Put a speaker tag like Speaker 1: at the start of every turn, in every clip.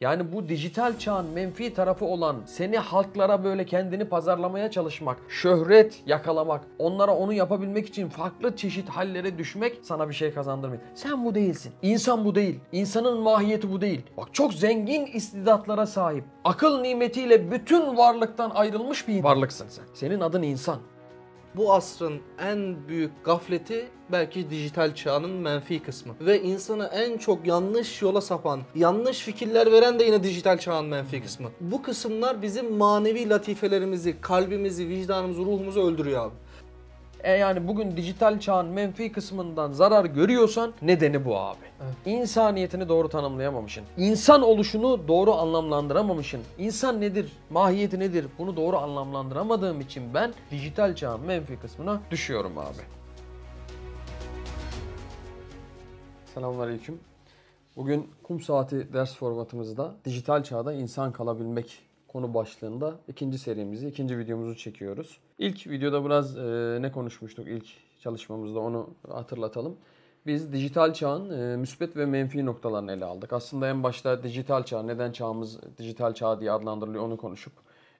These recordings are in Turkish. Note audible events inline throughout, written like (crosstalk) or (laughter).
Speaker 1: Yani bu dijital çağın menfi tarafı olan seni halklara böyle kendini pazarlamaya çalışmak, şöhret yakalamak, onlara onu yapabilmek için farklı çeşit hallere düşmek sana bir şey kazandırmıyor. Sen bu değilsin. İnsan bu değil. İnsanın mahiyeti bu değil. Bak çok zengin istidatlara sahip. Akıl nimetiyle bütün varlıktan ayrılmış bir varlıksın sen. Senin adın insan bu asrın en büyük gafleti belki dijital
Speaker 2: çağının menfi kısmı. Ve insanı en çok yanlış yola sapan, yanlış fikirler veren de yine dijital çağın menfi kısmı. Bu kısımlar bizim manevi latifelerimizi, kalbimizi,
Speaker 1: vicdanımızı, ruhumuzu öldürüyor abi. E yani bugün dijital çağın menfi kısmından zarar görüyorsan nedeni bu abi. İnsaniyetini doğru tanımlayamamışsın. İnsan oluşunu doğru anlamlandıramamışsın. İnsan nedir? Mahiyeti nedir? Bunu doğru anlamlandıramadığım için ben dijital çağın menfi kısmına düşüyorum abi. Selamünaleyküm. Bugün kum saati ders formatımızda dijital çağda insan kalabilmek konu başlığında ikinci serimizi, ikinci videomuzu çekiyoruz. İlk videoda biraz e, ne konuşmuştuk ilk çalışmamızda onu hatırlatalım. Biz dijital çağın e, müsbet ve menfi noktalarını ele aldık. Aslında en başta dijital çağ, neden çağımız dijital çağ diye adlandırılıyor onu konuşup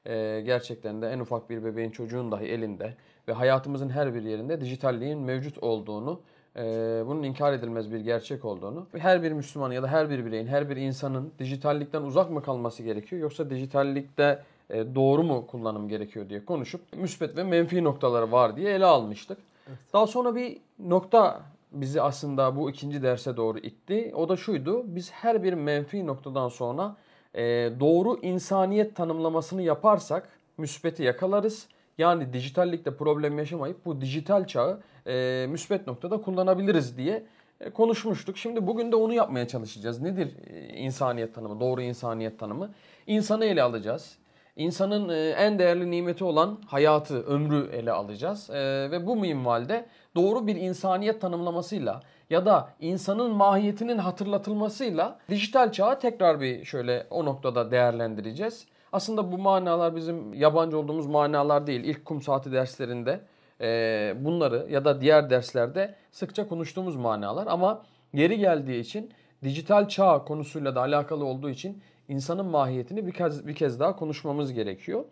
Speaker 1: e, gerçekten de en ufak bir bebeğin çocuğun dahi elinde ve hayatımızın her bir yerinde dijitalliğin mevcut olduğunu e, bunun inkar edilmez bir gerçek olduğunu. Her bir Müslüman ya da her bir bireyin, her bir insanın dijitallikten uzak mı kalması gerekiyor yoksa dijitallikte e, doğru mu kullanım gerekiyor diye konuşup müspet ve menfi noktaları var diye ele almıştık. Evet. Daha sonra bir nokta bizi aslında bu ikinci derse doğru itti. O da şuydu. Biz her bir menfi noktadan sonra e, doğru insaniyet tanımlamasını yaparsak müspeti yakalarız. Yani dijitallikte problem yaşamayıp bu dijital çağı e, müsbet noktada kullanabiliriz diye e, konuşmuştuk. Şimdi bugün de onu yapmaya çalışacağız. Nedir e, insaniyet tanımı, doğru insaniyet tanımı? İnsanı ele alacağız. İnsanın e, en değerli nimeti olan hayatı, ömrü ele alacağız. E, ve bu minvalde doğru bir insaniyet tanımlamasıyla ya da insanın mahiyetinin hatırlatılmasıyla dijital çağı tekrar bir şöyle o noktada değerlendireceğiz. Aslında bu manalar bizim yabancı olduğumuz manalar değil. İlk kum saati derslerinde ee, bunları ya da diğer derslerde sıkça konuştuğumuz manalar ama geri geldiği için dijital çağ konusuyla da alakalı olduğu için insanın mahiyetini bir kez, bir kez daha konuşmamız gerekiyor.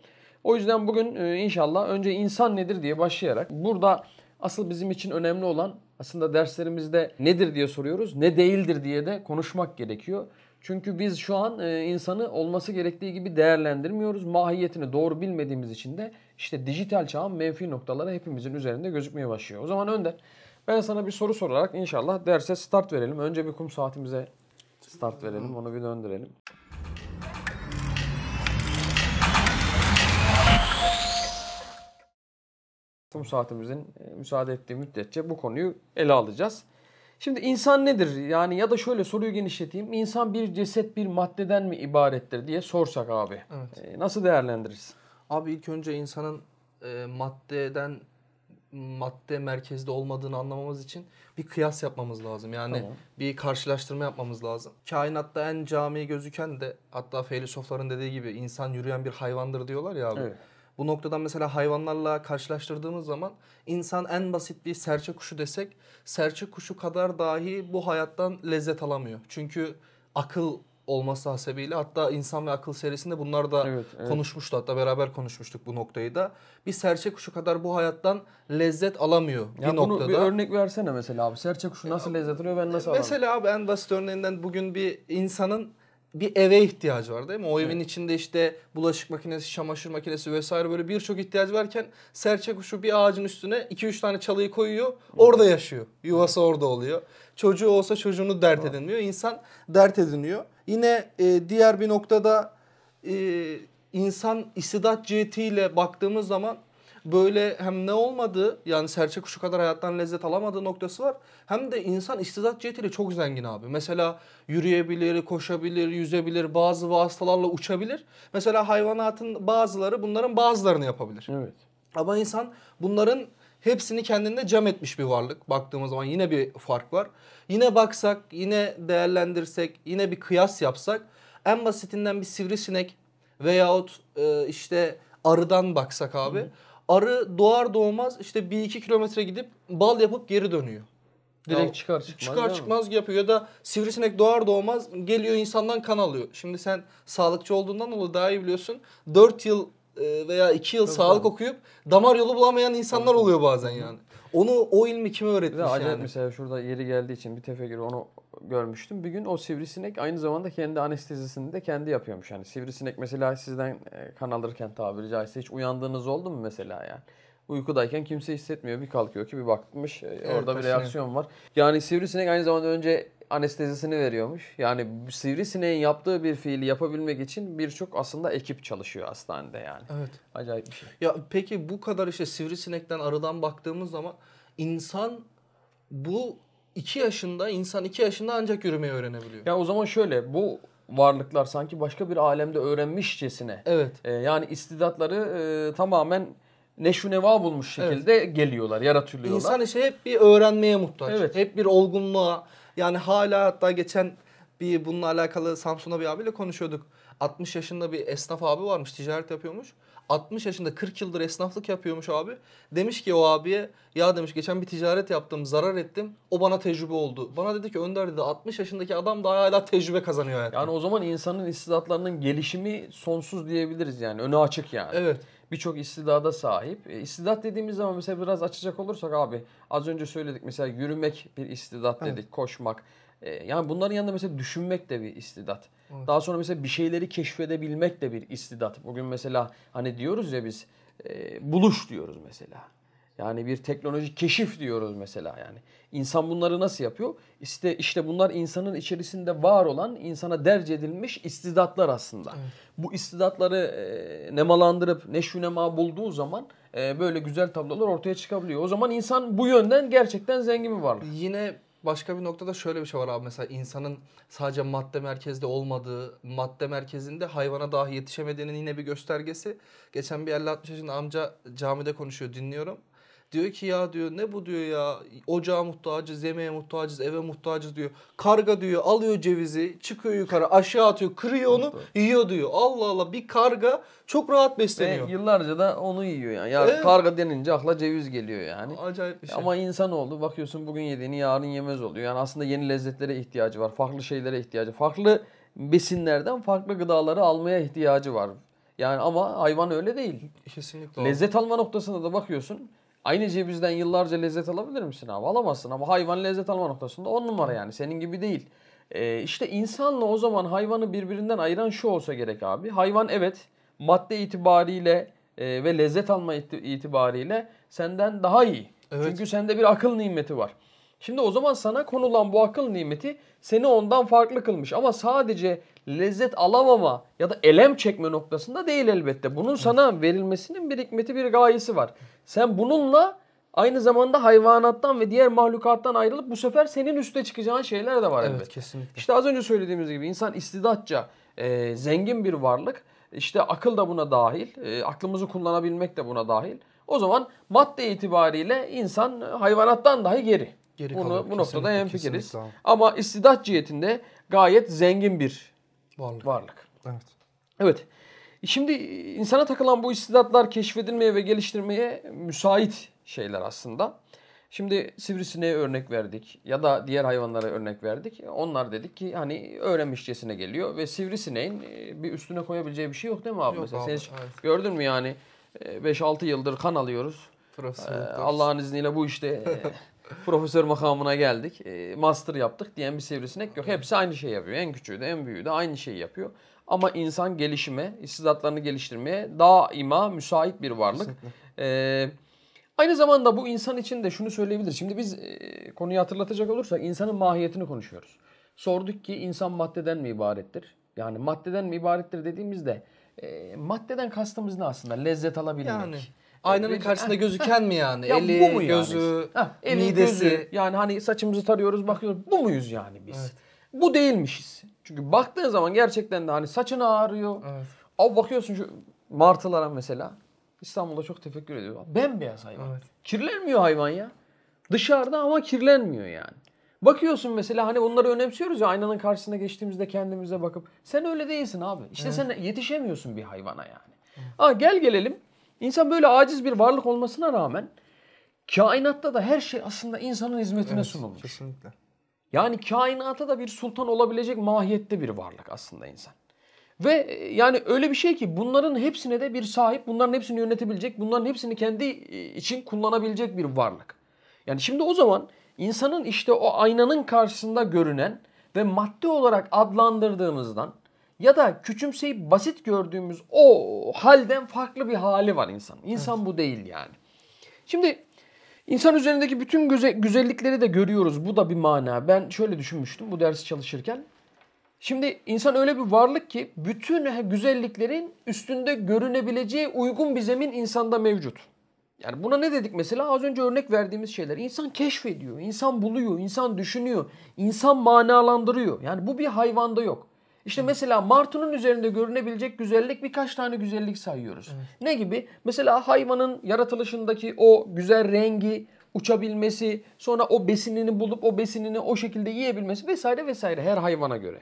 Speaker 1: O yüzden bugün e, inşallah önce insan nedir diye başlayarak burada asıl bizim için önemli olan aslında derslerimizde nedir diye soruyoruz, ne değildir diye de konuşmak gerekiyor. Çünkü biz şu an e, insanı olması gerektiği gibi değerlendirmiyoruz. Mahiyetini doğru bilmediğimiz için de işte dijital çağın menfi noktaları hepimizin üzerinde gözükmeye başlıyor. O zaman Önder ben sana bir soru sorarak inşallah derse start verelim. Önce bir kum saatimize start verelim. Onu bir döndürelim. Kum saatimizin e, müsaade ettiği müddetçe bu konuyu ele alacağız. Şimdi insan nedir? Yani ya da şöyle soruyu genişleteyim. İnsan bir ceset, bir maddeden mi ibarettir diye sorsak abi. Evet. E, nasıl değerlendiririz? Abi ilk önce insanın
Speaker 2: e, maddeden madde merkezde olmadığını anlamamız için bir kıyas yapmamız lazım. Yani tamam. bir karşılaştırma yapmamız lazım. Kainatta en cami gözüken de hatta filozofların dediği gibi insan yürüyen bir hayvandır diyorlar ya abi. Evet. Bu noktadan mesela hayvanlarla karşılaştırdığımız zaman insan en basit bir serçe kuşu desek serçe kuşu kadar dahi bu hayattan lezzet alamıyor. Çünkü akıl olması hasebiyle hatta insan ve akıl serisinde bunlar da evet, evet. konuşmuştu hatta beraber konuşmuştuk bu noktayı da. Bir serçe kuşu kadar bu hayattan lezzet alamıyor ya bir bunu noktada. Bir örnek
Speaker 1: versene mesela abi serçe
Speaker 2: kuşu nasıl ya, lezzet alıyor ben nasıl alamıyorum? Mesela abi en basit örneğinden bugün bir insanın bir eve ihtiyacı var değil mi? O evet. evin içinde işte bulaşık makinesi, çamaşır makinesi vesaire böyle birçok ihtiyacı varken serçe kuşu bir ağacın üstüne 2-3 tane çalıyı koyuyor. Orada yaşıyor. Yuvası orada oluyor. Çocuğu olsa çocuğunu dert edinmiyor. İnsan dert ediniyor. Yine e, diğer bir noktada e, insan istidat cihetiyle baktığımız zaman böyle hem ne olmadığı yani serçe kuşu kadar hayattan lezzet alamadığı noktası var. Hem de insan istidat cihetiyle çok zengin abi. Mesela yürüyebilir, koşabilir, yüzebilir, bazı vasıtalarla uçabilir. Mesela hayvanatın bazıları bunların bazılarını yapabilir. Evet. Ama insan bunların hepsini kendinde cam etmiş bir varlık. Baktığımız zaman yine bir fark var. Yine baksak, yine değerlendirsek, yine bir kıyas yapsak en basitinden bir sivrisinek veyahut e, işte arıdan baksak abi. Hı. Arı doğar doğmaz işte bir iki kilometre gidip bal yapıp geri dönüyor.
Speaker 1: Direkt ya, çıkar çıkmaz.
Speaker 2: Çıkar çıkmaz mi? yapıyor ya da sivrisinek doğar doğmaz geliyor insandan kan alıyor. Şimdi sen sağlıkçı olduğundan dolayı daha iyi biliyorsun. 4 yıl e, veya iki yıl Tabii sağlık tabii. okuyup damar yolu bulamayan insanlar oluyor bazen yani. Onu o ilmi kime Bir öğretmiş de acayip yani? mesela
Speaker 1: şurada yeri geldiği için bir tefekkür onu görmüştüm. Bir gün o sivrisinek aynı zamanda kendi anestezisini de kendi yapıyormuş. Yani sivrisinek mesela sizden e, kan alırken tabiri caizse hiç uyandığınız oldu mu mesela yani? Uykudayken kimse hissetmiyor. Bir kalkıyor ki bir bakmış e, orada bir reaksiyon var. Yani sivrisinek aynı zamanda önce anestezisini veriyormuş. Yani sivrisineğin yaptığı bir fiili yapabilmek için birçok aslında ekip çalışıyor hastanede yani. Evet. Acayip bir şey. Ya peki bu
Speaker 2: kadar işte sivrisinekten arıdan baktığımız zaman insan bu
Speaker 1: 2 yaşında insan 2 yaşında ancak yürümeyi öğrenebiliyor. Ya o zaman şöyle bu varlıklar sanki başka bir alemde öğrenmişçesine. Evet. E, yani istidatları e, tamamen neşuneva bulmuş şekilde evet. geliyorlar, yaratılıyorlar. İnsan işte hep bir öğrenmeye muhtaç. Evet. Hep bir
Speaker 2: olgunluğa, yani hala hatta geçen bir bununla alakalı Samsun'a bir abiyle konuşuyorduk. 60 yaşında bir esnaf abi varmış ticaret yapıyormuş. 60 yaşında 40 yıldır esnaflık yapıyormuş abi. Demiş ki o abiye ya demiş geçen bir ticaret yaptım zarar ettim o bana tecrübe
Speaker 1: oldu. Bana dedi ki Önder dedi 60 yaşındaki adam daha hala tecrübe kazanıyor hayatta. Yani o zaman insanın istidatlarının gelişimi sonsuz diyebiliriz yani önü açık yani. Evet birçok istidada sahip. E, istidat dediğimiz zaman mesela biraz açacak olursak abi az önce söyledik mesela yürümek bir istidat dedik, evet. koşmak. E, yani bunların yanında mesela düşünmek de bir istidat. Evet. Daha sonra mesela bir şeyleri keşfedebilmek de bir istidat. Bugün mesela hani diyoruz ya biz e, buluş diyoruz mesela. Yani bir teknoloji keşif diyoruz mesela yani. İnsan bunları nasıl yapıyor? İşte, işte bunlar insanın içerisinde var olan, insana derc edilmiş istidatlar aslında. Evet. Bu istidatları e, nemalandırıp neşvünema bulduğu zaman e, böyle güzel tablolar ortaya çıkabiliyor. O zaman insan bu yönden gerçekten zengin bir varlık. Yine
Speaker 2: başka bir noktada şöyle bir şey var abi mesela insanın sadece madde merkezde olmadığı, madde merkezinde hayvana dahi yetişemediğinin yine bir göstergesi. Geçen bir 50-60 yaşında amca camide konuşuyor dinliyorum. Diyor ki ya diyor ne bu diyor ya ocağa muhtacız, yemeğe muhtacız, eve muhtacız diyor. Karga diyor alıyor cevizi çıkıyor yukarı aşağı atıyor kırıyor onu
Speaker 1: yiyor diyor. Allah Allah bir karga çok rahat besleniyor. Ve yıllarca da onu yiyor yani. Ya evet. karga denince akla ceviz geliyor yani. Acayip bir şey. Ama insanoğlu bakıyorsun bugün yediğini yarın yemez oluyor. Yani aslında yeni lezzetlere ihtiyacı var. Farklı şeylere ihtiyacı. Farklı besinlerden farklı gıdaları almaya ihtiyacı var. Yani ama hayvan öyle değil. Kesinlikle. Lezzet alma noktasında da bakıyorsun Aynı cevizden yıllarca lezzet alabilir misin abi? Alamazsın ama hayvan lezzet alma noktasında on numara yani. Senin gibi değil. Ee, işte insanla o zaman hayvanı birbirinden ayıran şu olsa gerek abi. Hayvan evet madde itibariyle e, ve lezzet alma itibariyle senden daha iyi. Evet. Çünkü sende bir akıl nimeti var. Şimdi o zaman sana konulan bu akıl nimeti seni ondan farklı kılmış. Ama sadece lezzet alamama ya da elem çekme noktasında değil elbette. Bunun sana verilmesinin bir hikmeti bir gayesi var. Sen bununla aynı zamanda hayvanattan ve diğer mahlukattan ayrılıp bu sefer senin üste çıkacağın şeyler de var evet, elbette. kesinlikle. İşte az önce söylediğimiz gibi insan istidatça e, zengin bir varlık. İşte akıl da buna dahil, e, aklımızı kullanabilmek de buna dahil. O zaman madde itibariyle insan hayvanattan dahi geri. Geri Bunu, Bu kesinlikle, noktada hemfikiriz. Ama istidat cihetinde gayet zengin bir Varlık. Varlık. Evet. Evet. Şimdi insana takılan bu istidatlar keşfedilmeye ve geliştirmeye müsait şeyler aslında. Şimdi sivrisineğe örnek verdik ya da diğer hayvanlara örnek verdik. Onlar dedik ki hani öğrenmişçesine geliyor ve sivrisineğin e, bir üstüne koyabileceği bir şey yok değil mi abi? Yok Mesela abi, sen hiç evet. gördün mü yani 5-6 e, yıldır kan alıyoruz. Ee, Allah'ın izniyle bu işte (laughs) profesör makamına geldik. E, master yaptık diyen bir sivrisinek yok. Hepsi aynı şey yapıyor. En küçüğü de en büyüğü de aynı şeyi yapıyor. Ama insan gelişime, istidatlarını geliştirmeye daima müsait bir varlık. Kesinlikle. E, aynı zamanda bu insan için de şunu söyleyebilir. Şimdi biz e, konuyu hatırlatacak olursak insanın mahiyetini konuşuyoruz. Sorduk ki insan maddeden mi ibarettir? Yani maddeden mi ibarettir dediğimizde e, maddeden kastımız ne aslında? Lezzet alabilmek. Yani Aynanın karşısında gözüken mi yani? Ya eli, bu mu yani? gözü, Heh, eli, midesi. Gözü. Yani hani saçımızı tarıyoruz bakıyoruz. Bu muyuz yani biz? Evet. Bu değilmişiz. Çünkü baktığın zaman gerçekten de hani saçın ağrıyor. Evet. Abi bakıyorsun şu martılara mesela. İstanbul'da çok tefekkür ediyor. Bembeyaz hayvan. Evet. Kirlenmiyor hayvan ya. Dışarıda ama kirlenmiyor yani. Bakıyorsun mesela hani bunları önemsiyoruz ya aynanın karşısına geçtiğimizde kendimize bakıp. Sen öyle değilsin abi. İşte evet. sen yetişemiyorsun bir hayvana yani. Evet. Ha gel gelelim İnsan böyle aciz bir varlık olmasına rağmen kainatta da her şey aslında insanın hizmetine evet, sunulmuş. Kesinlikle. Yani kainata da bir sultan olabilecek mahiyette bir varlık aslında insan. Ve e, yani öyle bir şey ki bunların hepsine de bir sahip, bunların hepsini yönetebilecek, bunların hepsini kendi e, için kullanabilecek bir varlık. Yani şimdi o zaman insanın işte o aynanın karşısında görünen ve madde olarak adlandırdığımızdan ya da küçümseyip basit gördüğümüz o halden farklı bir hali var insan. İnsan evet. bu değil yani. Şimdi insan üzerindeki bütün güze- güzellikleri de görüyoruz. Bu da bir mana. Ben şöyle düşünmüştüm bu dersi çalışırken. Şimdi insan öyle bir varlık ki bütün güzelliklerin üstünde görünebileceği uygun bir zemin insanda mevcut. Yani buna ne dedik mesela? Az önce örnek verdiğimiz şeyler. İnsan keşfediyor, insan buluyor, insan düşünüyor, insan manalandırıyor. Yani bu bir hayvanda yok. İşte mesela martının üzerinde görünebilecek güzellik birkaç tane güzellik sayıyoruz. Evet. Ne gibi? Mesela hayvanın yaratılışındaki o güzel rengi, uçabilmesi, sonra o besinini bulup o besinini o şekilde yiyebilmesi vesaire vesaire her hayvana göre.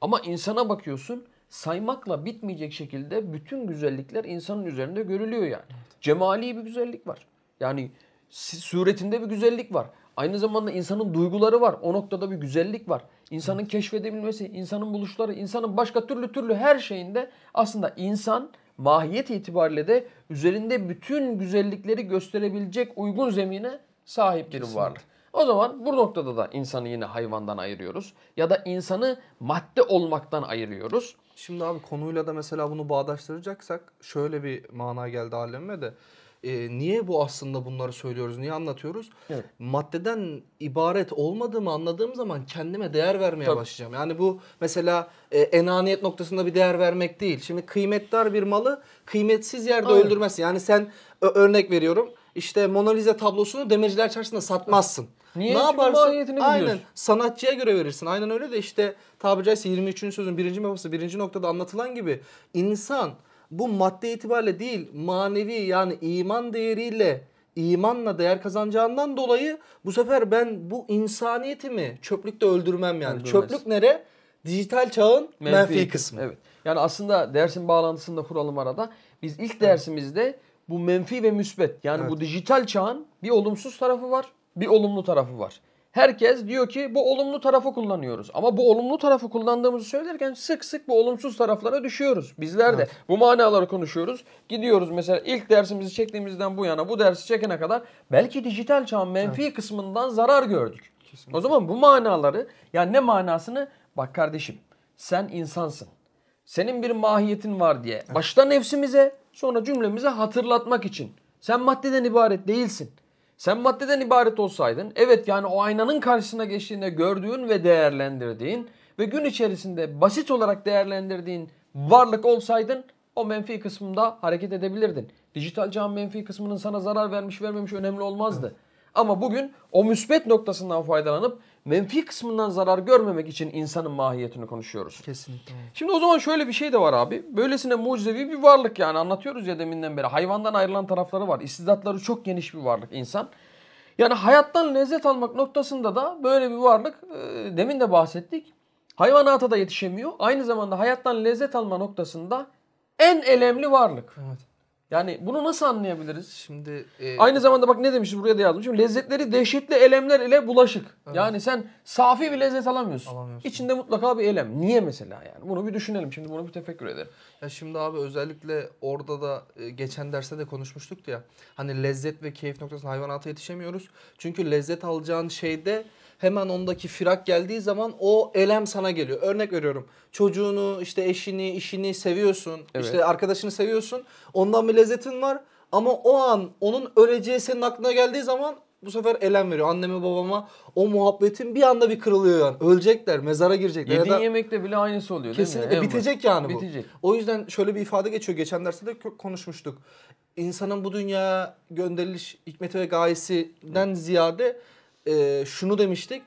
Speaker 1: Ama insana bakıyorsun saymakla bitmeyecek şekilde bütün güzellikler insanın üzerinde görülüyor yani. Evet. Cemali bir güzellik var. Yani suretinde bir güzellik var. Aynı zamanda insanın duyguları var. O noktada bir güzellik var. İnsanın keşfedebilmesi, insanın buluşları, insanın başka türlü türlü her şeyinde aslında insan mahiyet itibariyle de üzerinde bütün güzellikleri gösterebilecek uygun zemine sahip bir varlık. O zaman bu noktada da insanı yine hayvandan ayırıyoruz ya da insanı madde olmaktan ayırıyoruz. Şimdi abi
Speaker 2: konuyla da mesela bunu bağdaştıracaksak şöyle bir mana geldi aleme de e, niye bu aslında bunları söylüyoruz, niye anlatıyoruz? Evet. Maddeden ibaret olmadığımı anladığım zaman kendime değer vermeye Tabii. başlayacağım. Yani bu mesela e, enaniyet noktasında bir değer vermek değil. Şimdi kıymetli bir malı kıymetsiz yerde Aynen. öldürmezsin. Yani sen örnek veriyorum işte Mona Lisa tablosunu Demirciler Çarşısı'nda satmazsın. Evet. Niye? Ne yaparsın? Aynen. Sanatçıya göre verirsin. Aynen öyle de işte tabiri caizse 23. sözün birinci mefası birinci noktada anlatılan gibi insan bu madde itibariyle değil manevi yani iman değeriyle imanla değer kazanacağından dolayı bu sefer ben bu insaniyetimi
Speaker 1: çöplükte öldürmem yani. Öldürmez. Çöplük nere? Dijital çağın menfi, menfi kısmı. Evet. Yani aslında dersin bağlantısında da kuralım arada. Biz ilk dersimizde bu menfi ve müsbet yani evet. bu dijital çağın bir olumsuz tarafı var, bir olumlu tarafı var herkes diyor ki bu olumlu tarafı kullanıyoruz. Ama bu olumlu tarafı kullandığımızı söylerken sık sık bu olumsuz taraflara düşüyoruz. Bizler de evet. bu manaları konuşuyoruz. Gidiyoruz mesela ilk dersimizi çektiğimizden bu yana bu dersi çekene kadar belki dijital çağın menfi evet. kısmından zarar gördük. Kesinlikle. O zaman bu manaları yani ne manasını bak kardeşim sen insansın. Senin bir mahiyetin var diye. Evet. Başta nefsimize sonra cümlemize hatırlatmak için. Sen maddeden ibaret değilsin. Sen maddeden ibaret olsaydın evet yani o aynanın karşısına geçtiğinde gördüğün ve değerlendirdiğin ve gün içerisinde basit olarak değerlendirdiğin varlık olsaydın o menfi kısmında hareket edebilirdin. Dijital çağın menfi kısmının sana zarar vermiş vermemiş önemli olmazdı. Ama bugün o müsbet noktasından faydalanıp menfi kısmından zarar görmemek için insanın mahiyetini konuşuyoruz. Kesinlikle. Şimdi o zaman şöyle bir şey de var abi. Böylesine mucizevi bir varlık yani anlatıyoruz ya deminden beri. Hayvandan ayrılan tarafları var. İstidatları çok geniş bir varlık insan. Yani hayattan lezzet almak noktasında da böyle bir varlık e, demin de bahsettik. Hayvanata da yetişemiyor. Aynı zamanda hayattan lezzet alma noktasında en elemli varlık. Evet. Yani bunu nasıl anlayabiliriz? Şimdi e... aynı zamanda bak ne demiş buraya da yazmış. Şimdi lezzetleri dehşetli elemler ile bulaşık. Evet. Yani sen safi bir lezzet alamıyorsun. alamıyorsun. İçinde mutlaka bir elem. Niye mesela yani? Bunu bir düşünelim. Şimdi bunu bir tefekkür edelim. Ya şimdi abi özellikle orada da e, geçen derste de konuşmuştuk ya. Hani
Speaker 2: lezzet ve keyif noktasında hayvanata yetişemiyoruz. Çünkü lezzet alacağın şeyde hemen ondaki firak geldiği zaman o elem sana geliyor. Örnek veriyorum. Çocuğunu, işte eşini, işini seviyorsun. Evet. işte arkadaşını seviyorsun. Ondan bir lezzetin var. Ama o an onun öleceği senin aklına geldiği zaman bu sefer elem veriyor. Anneme babama o muhabbetin bir anda bir kırılıyor yani. Ölecekler, mezara girecekler. Yediğin ya da
Speaker 1: yemekte bile aynısı oluyor kesinlikle değil mi? Kesinlikle bitecek yani bu. Bitecek.
Speaker 2: O yüzden şöyle bir ifade geçiyor. Geçen derste de konuşmuştuk. İnsanın bu dünyaya gönderiliş hikmeti ve gayesinden ziyade e, şunu demiştik.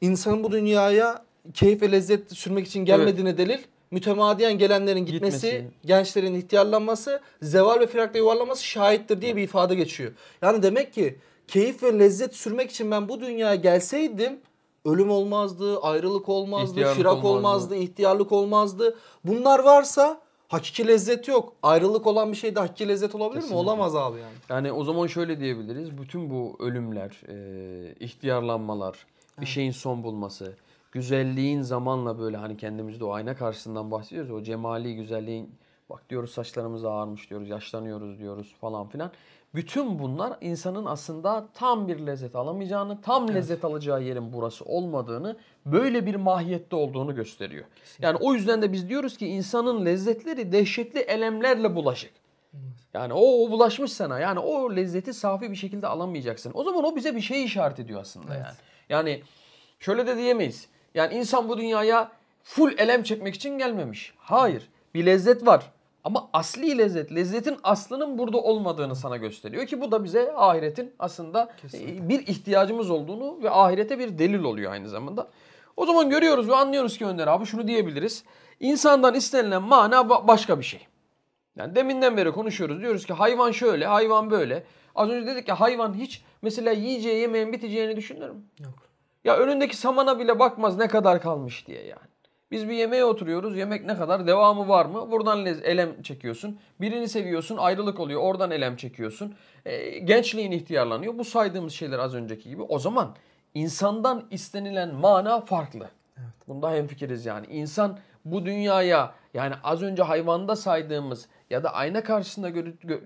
Speaker 2: İnsanın bu dünyaya keyif ve lezzet sürmek için gelmediğine evet. delil mütemadiyen gelenlerin gitmesi, gitmesi, gençlerin ihtiyarlanması, zeval ve firakla yuvarlanması şahittir diye bir ifade geçiyor. Yani demek ki keyif ve lezzet sürmek için ben bu dünyaya gelseydim ölüm olmazdı, ayrılık olmazdı, ihtiyarlık firak olmazdı. olmazdı, ihtiyarlık olmazdı. Bunlar
Speaker 1: varsa Hakiki lezzet yok. Ayrılık olan bir şey de hakiki lezzet olabilir Kesinlikle. mi? Olamaz abi yani. Yani o zaman şöyle diyebiliriz. Bütün bu ölümler, e, ihtiyarlanmalar, evet. bir şeyin son bulması, güzelliğin zamanla böyle hani kendimizde o ayna karşısından bahsediyoruz. O cemali güzelliğin bak diyoruz saçlarımız ağarmış diyoruz, yaşlanıyoruz diyoruz falan filan. Bütün bunlar insanın aslında tam bir lezzet alamayacağını, tam evet. lezzet alacağı yerin burası olmadığını, böyle bir mahiyette olduğunu gösteriyor. Kesinlikle. Yani o yüzden de biz diyoruz ki insanın lezzetleri dehşetli elemlerle bulaşık. Yani o, o bulaşmış sana. Yani o lezzeti safi bir şekilde alamayacaksın. O zaman o bize bir şey işaret ediyor aslında evet. yani. Yani şöyle de diyemeyiz. Yani insan bu dünyaya full elem çekmek için gelmemiş. Hayır. Bir lezzet var. Ama asli lezzet, lezzetin aslının burada olmadığını sana gösteriyor ki bu da bize ahiretin aslında e, Kesinlikle. bir ihtiyacımız olduğunu ve ahirete bir delil oluyor aynı zamanda. O zaman görüyoruz ve anlıyoruz ki Önder abi şunu diyebiliriz. İnsandan istenilen mana başka bir şey. Yani deminden beri konuşuyoruz. Diyoruz ki hayvan şöyle, hayvan böyle. Az önce dedik ki hayvan hiç mesela yiyeceği, yemeğin biteceğini düşünür mü? Yok. Ya önündeki samana bile bakmaz ne kadar kalmış diye yani. Biz bir yemeğe oturuyoruz. Yemek ne kadar? Devamı var mı? Buradan elem çekiyorsun. Birini seviyorsun. Ayrılık oluyor. Oradan elem çekiyorsun. E, gençliğin ihtiyarlanıyor. Bu saydığımız şeyler az önceki gibi. O zaman insandan istenilen mana farklı. Evet. Bunda hemfikiriz yani. İnsan bu dünyaya yani az önce hayvanda saydığımız ya da ayna karşısında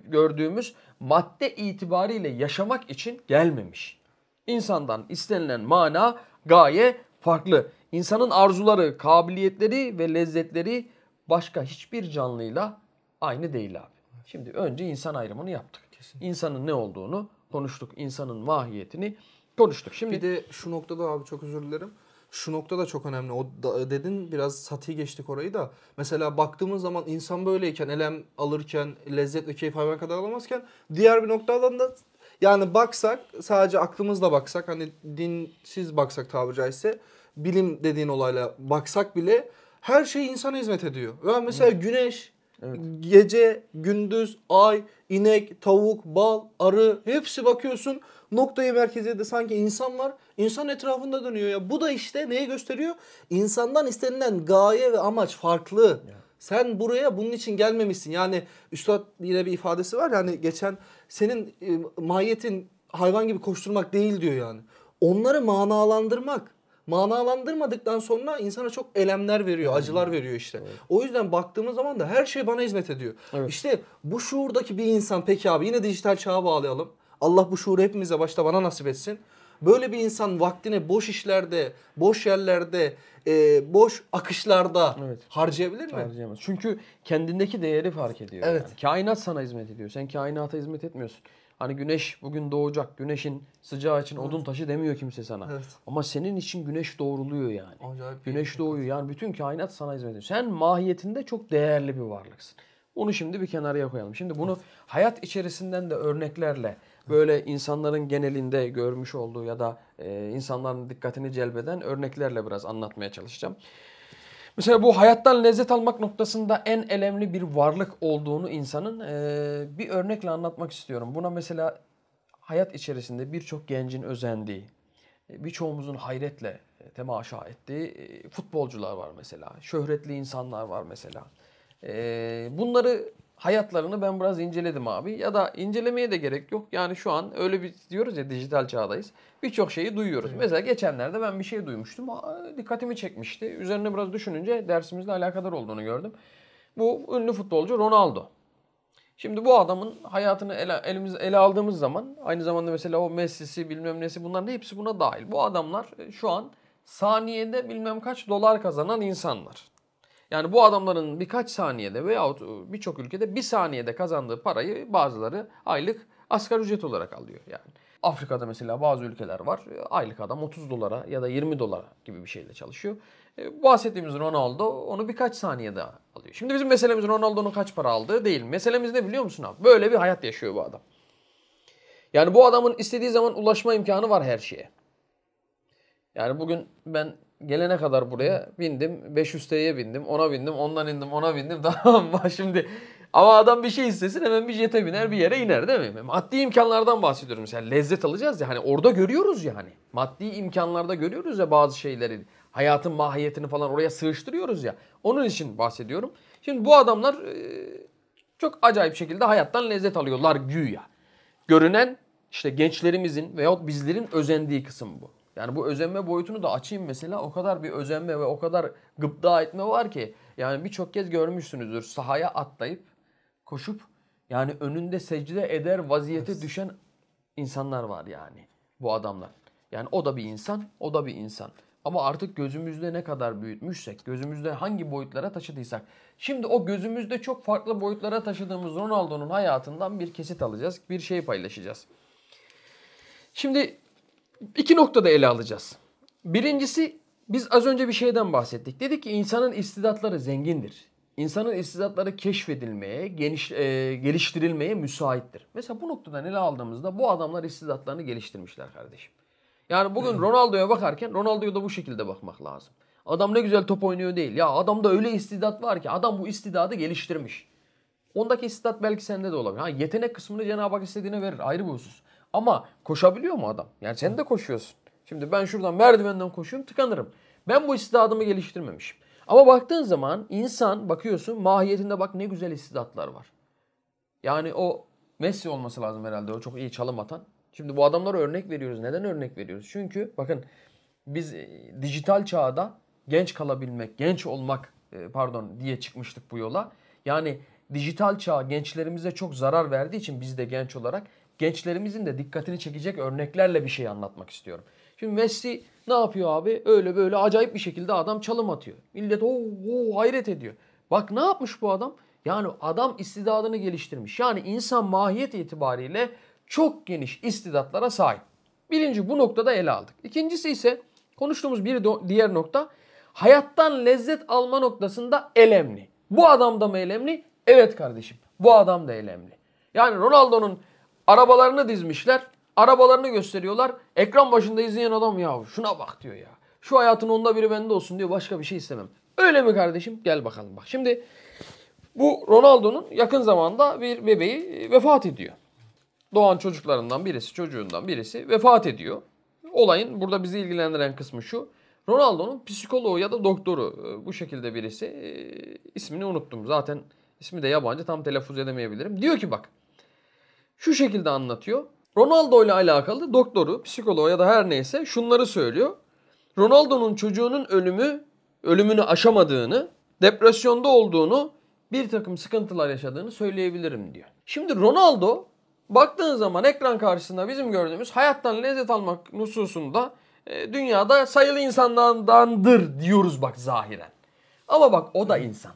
Speaker 1: gördüğümüz madde itibariyle yaşamak için gelmemiş. İnsandan istenilen mana gaye farklı. İnsanın arzuları, kabiliyetleri ve lezzetleri başka hiçbir canlıyla aynı değil abi. Şimdi önce insan ayrımını yaptık. Kesinlikle. İnsanın ne olduğunu konuştuk. İnsanın mahiyetini konuştuk. Şimdi bir
Speaker 2: de şu noktada abi çok özür dilerim. Şu nokta da çok önemli. O da, dedin biraz satıyı geçtik orayı da. Mesela baktığımız zaman insan böyleyken, elem alırken, lezzet ve keyif hayvan kadar alamazken diğer bir noktadan da yani baksak sadece aklımızla baksak hani dinsiz baksak tabiri caizse bilim dediğin olayla baksak bile her şey insana hizmet ediyor. Yani mesela güneş, evet. gece, gündüz, ay, inek, tavuk, bal, arı hepsi bakıyorsun noktayı merkeze de sanki insan var. İnsan etrafında dönüyor ya. Bu da işte neye gösteriyor? İnsandan istenilen gaye ve amaç farklı. Yani. Sen buraya bunun için gelmemişsin. Yani üstad yine bir ifadesi var yani geçen senin e, mahiyetin hayvan gibi koşturmak değil diyor yani. Onları manalandırmak manalandırmadıktan sonra insana çok elemler veriyor, hmm. acılar veriyor işte. Evet. O yüzden baktığımız zaman da her şey bana hizmet ediyor. Evet. İşte bu şuurdaki bir insan peki abi yine dijital çağa bağlayalım. Allah bu şuuru hepimize başta bana nasip etsin. Böyle bir insan vaktini boş işlerde,
Speaker 1: boş yerlerde, e, boş akışlarda evet. harcayabilir mi? Harcayamaz. Çünkü kendindeki değeri fark ediyor. Evet. Yani. Kainat sana hizmet ediyor. Sen kainata hizmet etmiyorsun. Hani güneş bugün doğacak. Güneşin sıcağı için odun taşı demiyor kimse sana. Evet. Ama senin için güneş doğruluyor yani. Acayip güneş doğuyor. Yani bütün kainat sana hizmet ediyor. Sen mahiyetinde çok değerli bir varlıksın. Onu şimdi bir kenara koyalım. Şimdi bunu evet. hayat içerisinden de örneklerle böyle insanların genelinde görmüş olduğu ya da e, insanların dikkatini celbeden örneklerle biraz anlatmaya çalışacağım. Mesela bu hayattan lezzet almak noktasında en elemli bir varlık olduğunu insanın e, bir örnekle anlatmak istiyorum. Buna mesela hayat içerisinde birçok gencin özendiği, birçoğumuzun hayretle temaşa ettiği futbolcular var mesela. Şöhretli insanlar var mesela. Bunları hayatlarını ben biraz inceledim abi. Ya da incelemeye de gerek yok. Yani şu an öyle bir diyoruz ya dijital çağdayız. Birçok şeyi duyuyoruz. Evet. Mesela geçenlerde ben bir şey duymuştum. Dikkatimi çekmişti. Üzerine biraz düşününce dersimizle alakadar olduğunu gördüm. Bu ünlü futbolcu Ronaldo. Şimdi bu adamın hayatını ele, elimiz ele aldığımız zaman aynı zamanda mesela o Messi'si bilmem nesi bunların hepsi buna dahil. Bu adamlar e, şu an saniyede bilmem kaç dolar kazanan insanlar. Yani bu adamların birkaç saniyede veyahut e, birçok ülkede bir saniyede kazandığı parayı bazıları aylık asgari ücret olarak alıyor yani. Afrika'da mesela bazı ülkeler var. E, aylık adam 30 dolara ya da 20 dolara gibi bir şeyle çalışıyor. E, bahsettiğimiz Ronaldo onu birkaç saniyede alıyor. Şimdi bizim meselemiz Ronaldo'nun kaç para aldığı değil. Meselemiz ne biliyor musun abi? Böyle bir hayat yaşıyor bu adam. Yani bu adamın istediği zaman ulaşma imkanı var her şeye. Yani bugün ben gelene kadar buraya bindim. 500T'ye bindim. Ona bindim. Ondan indim. Ona bindim. (laughs) Tamam mı? Şimdi ama adam bir şey istesin hemen bir jete biner bir yere iner değil mi? Maddi imkanlardan bahsediyorum. Yani lezzet alacağız ya hani orada görüyoruz ya hani. Maddi imkanlarda görüyoruz ya bazı şeyleri. Hayatın mahiyetini falan oraya sığıştırıyoruz ya. Onun için bahsediyorum. Şimdi bu adamlar e, çok acayip şekilde hayattan lezzet alıyorlar güya. Görünen işte gençlerimizin veyahut bizlerin özendiği kısım bu. Yani bu özenme boyutunu da açayım mesela. O kadar bir özenme ve o kadar gıpta etme var ki. Yani birçok kez görmüşsünüzdür. Sahaya atlayıp koşup yani önünde secde eder vaziyete düşen insanlar var yani bu adamlar. Yani o da bir insan, o da bir insan. Ama artık gözümüzde ne kadar büyütmüşsek, gözümüzde hangi boyutlara taşıdıysak. Şimdi o gözümüzde çok farklı boyutlara taşıdığımız Ronaldo'nun hayatından bir kesit alacağız, bir şey paylaşacağız. Şimdi iki noktada ele alacağız. Birincisi biz az önce bir şeyden bahsettik. Dedik ki insanın istidatları zengindir. İnsanın istidatları keşfedilmeye, geniş, e, geliştirilmeye müsaittir. Mesela bu noktadan ele aldığımızda bu adamlar istidatlarını geliştirmişler kardeşim. Yani bugün Ronaldo'ya bakarken Ronaldo'ya da bu şekilde bakmak lazım. Adam ne güzel top oynuyor değil. Ya adamda öyle istidat var ki adam bu istidadı geliştirmiş. Ondaki istidat belki sende de olabilir. Ha, yetenek kısmını Cenab-ı Hak istediğine verir. Ayrı bir husus. Ama koşabiliyor mu adam? Yani sen de koşuyorsun. Şimdi ben şuradan merdivenden koşuyorum tıkanırım. Ben bu istidadımı geliştirmemişim. Ama baktığın zaman insan bakıyorsun mahiyetinde bak ne güzel istidatlar var. Yani o Messi olması lazım herhalde o çok iyi çalım atan. Şimdi bu adamlara örnek veriyoruz. Neden örnek veriyoruz? Çünkü bakın biz e, dijital çağda genç kalabilmek, genç olmak e, pardon diye çıkmıştık bu yola. Yani dijital çağ gençlerimize çok zarar verdiği için biz de genç olarak gençlerimizin de dikkatini çekecek örneklerle bir şey anlatmak istiyorum. Şimdi Messi ne yapıyor abi? Öyle böyle acayip bir şekilde adam çalım atıyor. Millet o hayret ediyor. Bak ne yapmış bu adam? Yani adam istidadını geliştirmiş. Yani insan mahiyet itibariyle çok geniş istidatlara sahip. Birinci bu noktada ele aldık. İkincisi ise konuştuğumuz bir diğer nokta hayattan lezzet alma noktasında elemli. Bu adam da mı elemli? Evet kardeşim bu adam da elemli. Yani Ronaldo'nun Arabalarını dizmişler. Arabalarını gösteriyorlar. Ekran başında izleyen adam ya şuna bak diyor ya. Şu hayatın onda biri bende olsun diyor. Başka bir şey istemem. Öyle mi kardeşim? Gel bakalım bak. Şimdi bu Ronaldo'nun yakın zamanda bir bebeği e, vefat ediyor. Doğan çocuklarından birisi, çocuğundan birisi vefat ediyor. Olayın burada bizi ilgilendiren kısmı şu. Ronaldo'nun psikoloğu ya da doktoru e, bu şekilde birisi e, ismini unuttum. Zaten ismi de yabancı tam telaffuz edemeyebilirim. Diyor ki bak şu şekilde anlatıyor. Ronaldo ile alakalı doktoru, psikoloğu ya da her neyse şunları söylüyor. Ronaldo'nun çocuğunun ölümü, ölümünü aşamadığını, depresyonda olduğunu, bir takım sıkıntılar yaşadığını söyleyebilirim diyor. Şimdi Ronaldo baktığın zaman ekran karşısında bizim gördüğümüz hayattan lezzet almak hususunda e, dünyada sayılı insanlardandır diyoruz bak zahiren. Ama bak o da insan.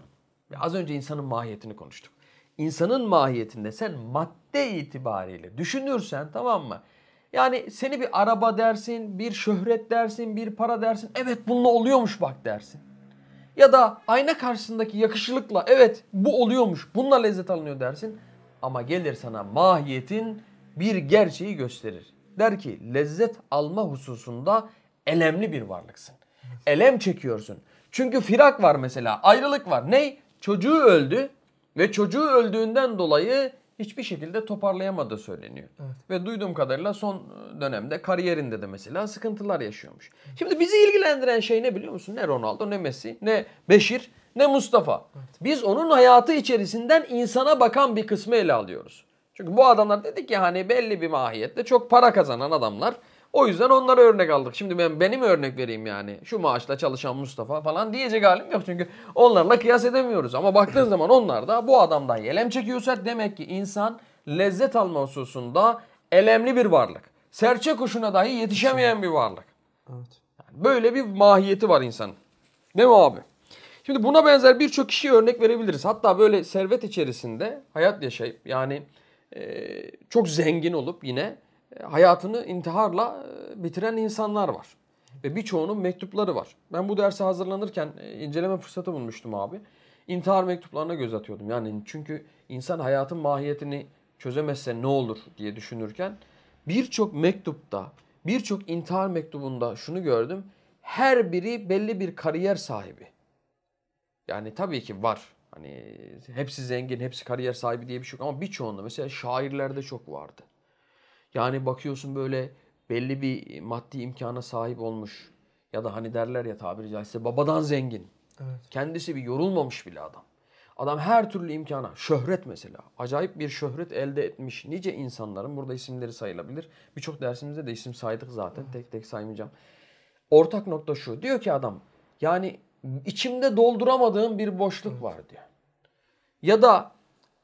Speaker 1: Ve az önce insanın mahiyetini konuştuk insanın mahiyetinde sen madde itibariyle düşünürsen tamam mı? Yani seni bir araba dersin, bir şöhret dersin, bir para dersin. Evet bununla oluyormuş bak dersin. Ya da ayna karşısındaki yakışılıkla evet bu oluyormuş, bununla lezzet alınıyor dersin. Ama gelir sana mahiyetin bir gerçeği gösterir. Der ki lezzet alma hususunda elemli bir varlıksın. Elem çekiyorsun. Çünkü firak var mesela, ayrılık var. Ney? Çocuğu öldü. Ve çocuğu öldüğünden dolayı hiçbir şekilde toparlayamadığı söyleniyor. Evet. Ve duyduğum kadarıyla son dönemde kariyerinde de mesela sıkıntılar yaşıyormuş. Şimdi bizi ilgilendiren şey ne biliyor musun? Ne Ronaldo, ne Messi, ne Beşir, ne Mustafa. Evet. Biz onun hayatı içerisinden insana bakan bir kısmı ele alıyoruz. Çünkü bu adamlar dedik ya hani belli bir mahiyette çok para kazanan adamlar. O yüzden onlara örnek aldık. Şimdi ben benim örnek vereyim yani. Şu maaşla çalışan Mustafa falan diyecek halim yok. Çünkü onlarla kıyas edemiyoruz. Ama baktığın zaman onlar da bu adamdan yelem çekiyorsa demek ki insan lezzet alma hususunda elemli bir varlık. Serçe kuşuna dahi yetişemeyen bir varlık. Evet. böyle bir mahiyeti var insanın. Değil mi abi? Şimdi buna benzer birçok kişiye örnek verebiliriz. Hatta böyle servet içerisinde hayat yaşayıp yani e, çok zengin olup yine hayatını intiharla e, bitiren insanlar var. Ve birçoğunun mektupları var. Ben bu derse hazırlanırken e, inceleme fırsatı bulmuştum abi. İntihar mektuplarına göz atıyordum. Yani çünkü insan hayatın mahiyetini çözemezse ne olur diye düşünürken birçok mektupta, birçok intihar mektubunda şunu gördüm. Her biri belli bir kariyer sahibi. Yani tabii ki var. Hani hepsi zengin, hepsi kariyer sahibi diye bir şey yok ama birçoğunda mesela şairlerde çok vardı. Yani bakıyorsun böyle belli bir maddi imkana sahip olmuş ya da hani derler ya tabiri caizse babadan zengin. Evet. Kendisi bir yorulmamış bile adam. Adam her türlü imkana, şöhret mesela. Acayip bir şöhret elde etmiş nice insanların, burada isimleri sayılabilir. Birçok dersimizde de isim saydık zaten, evet. tek tek saymayacağım. Ortak nokta şu, diyor ki adam, yani içimde dolduramadığım bir boşluk evet. var diyor. Ya da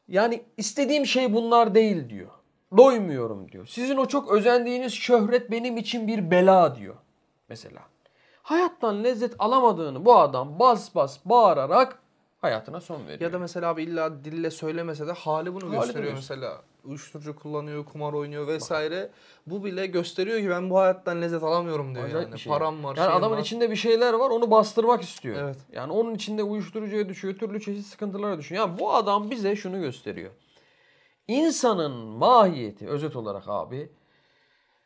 Speaker 1: yani istediğim şey bunlar değil diyor doymuyorum diyor. Sizin o çok özendiğiniz şöhret benim için bir bela diyor mesela. Hayattan lezzet alamadığını bu adam bas bas bağırarak hayatına son veriyor. Ya da mesela
Speaker 2: abi illa dille söylemese de hali bunu hali gösteriyor mesela. Uyuşturucu kullanıyor, kumar oynuyor vesaire. Bak. Bu
Speaker 1: bile gösteriyor ki ben bu hayattan lezzet alamıyorum
Speaker 2: diyor Acayip yani. Şey. Param var. Yani adamın var. içinde
Speaker 1: bir şeyler var onu bastırmak istiyor. Evet. Yani onun içinde uyuşturucuya düşüyor, türlü çeşit sıkıntılara düşüyor. Yani bu adam bize şunu gösteriyor. İnsanın mahiyeti özet olarak abi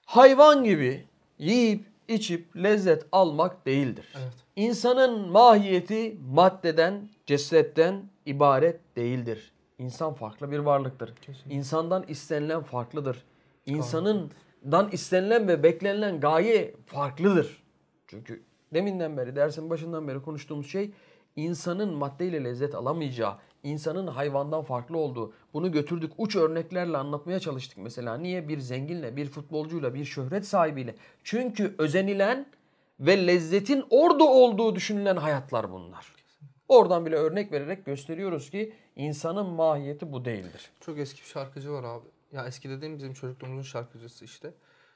Speaker 1: hayvan gibi yiyip içip lezzet almak değildir. Evet. İnsanın mahiyeti maddeden, cesetten ibaret değildir. İnsan farklı bir varlıktır. Kesinlikle. İnsandan istenilen farklıdır. İnsanından istenilen ve beklenilen gaye farklıdır. Çünkü deminden beri dersin başından beri konuştuğumuz şey insanın maddeyle lezzet alamayacağı, insanın hayvandan farklı olduğu. Bunu götürdük uç örneklerle anlatmaya çalıştık mesela. Niye? Bir zenginle, bir futbolcuyla, bir şöhret sahibiyle. Çünkü özenilen ve lezzetin orada olduğu düşünülen hayatlar bunlar. Oradan bile örnek vererek gösteriyoruz ki insanın mahiyeti bu değildir. Çok eski bir şarkıcı var abi. Ya eski dediğim bizim çocukluğumuzun
Speaker 2: şarkıcısı işte.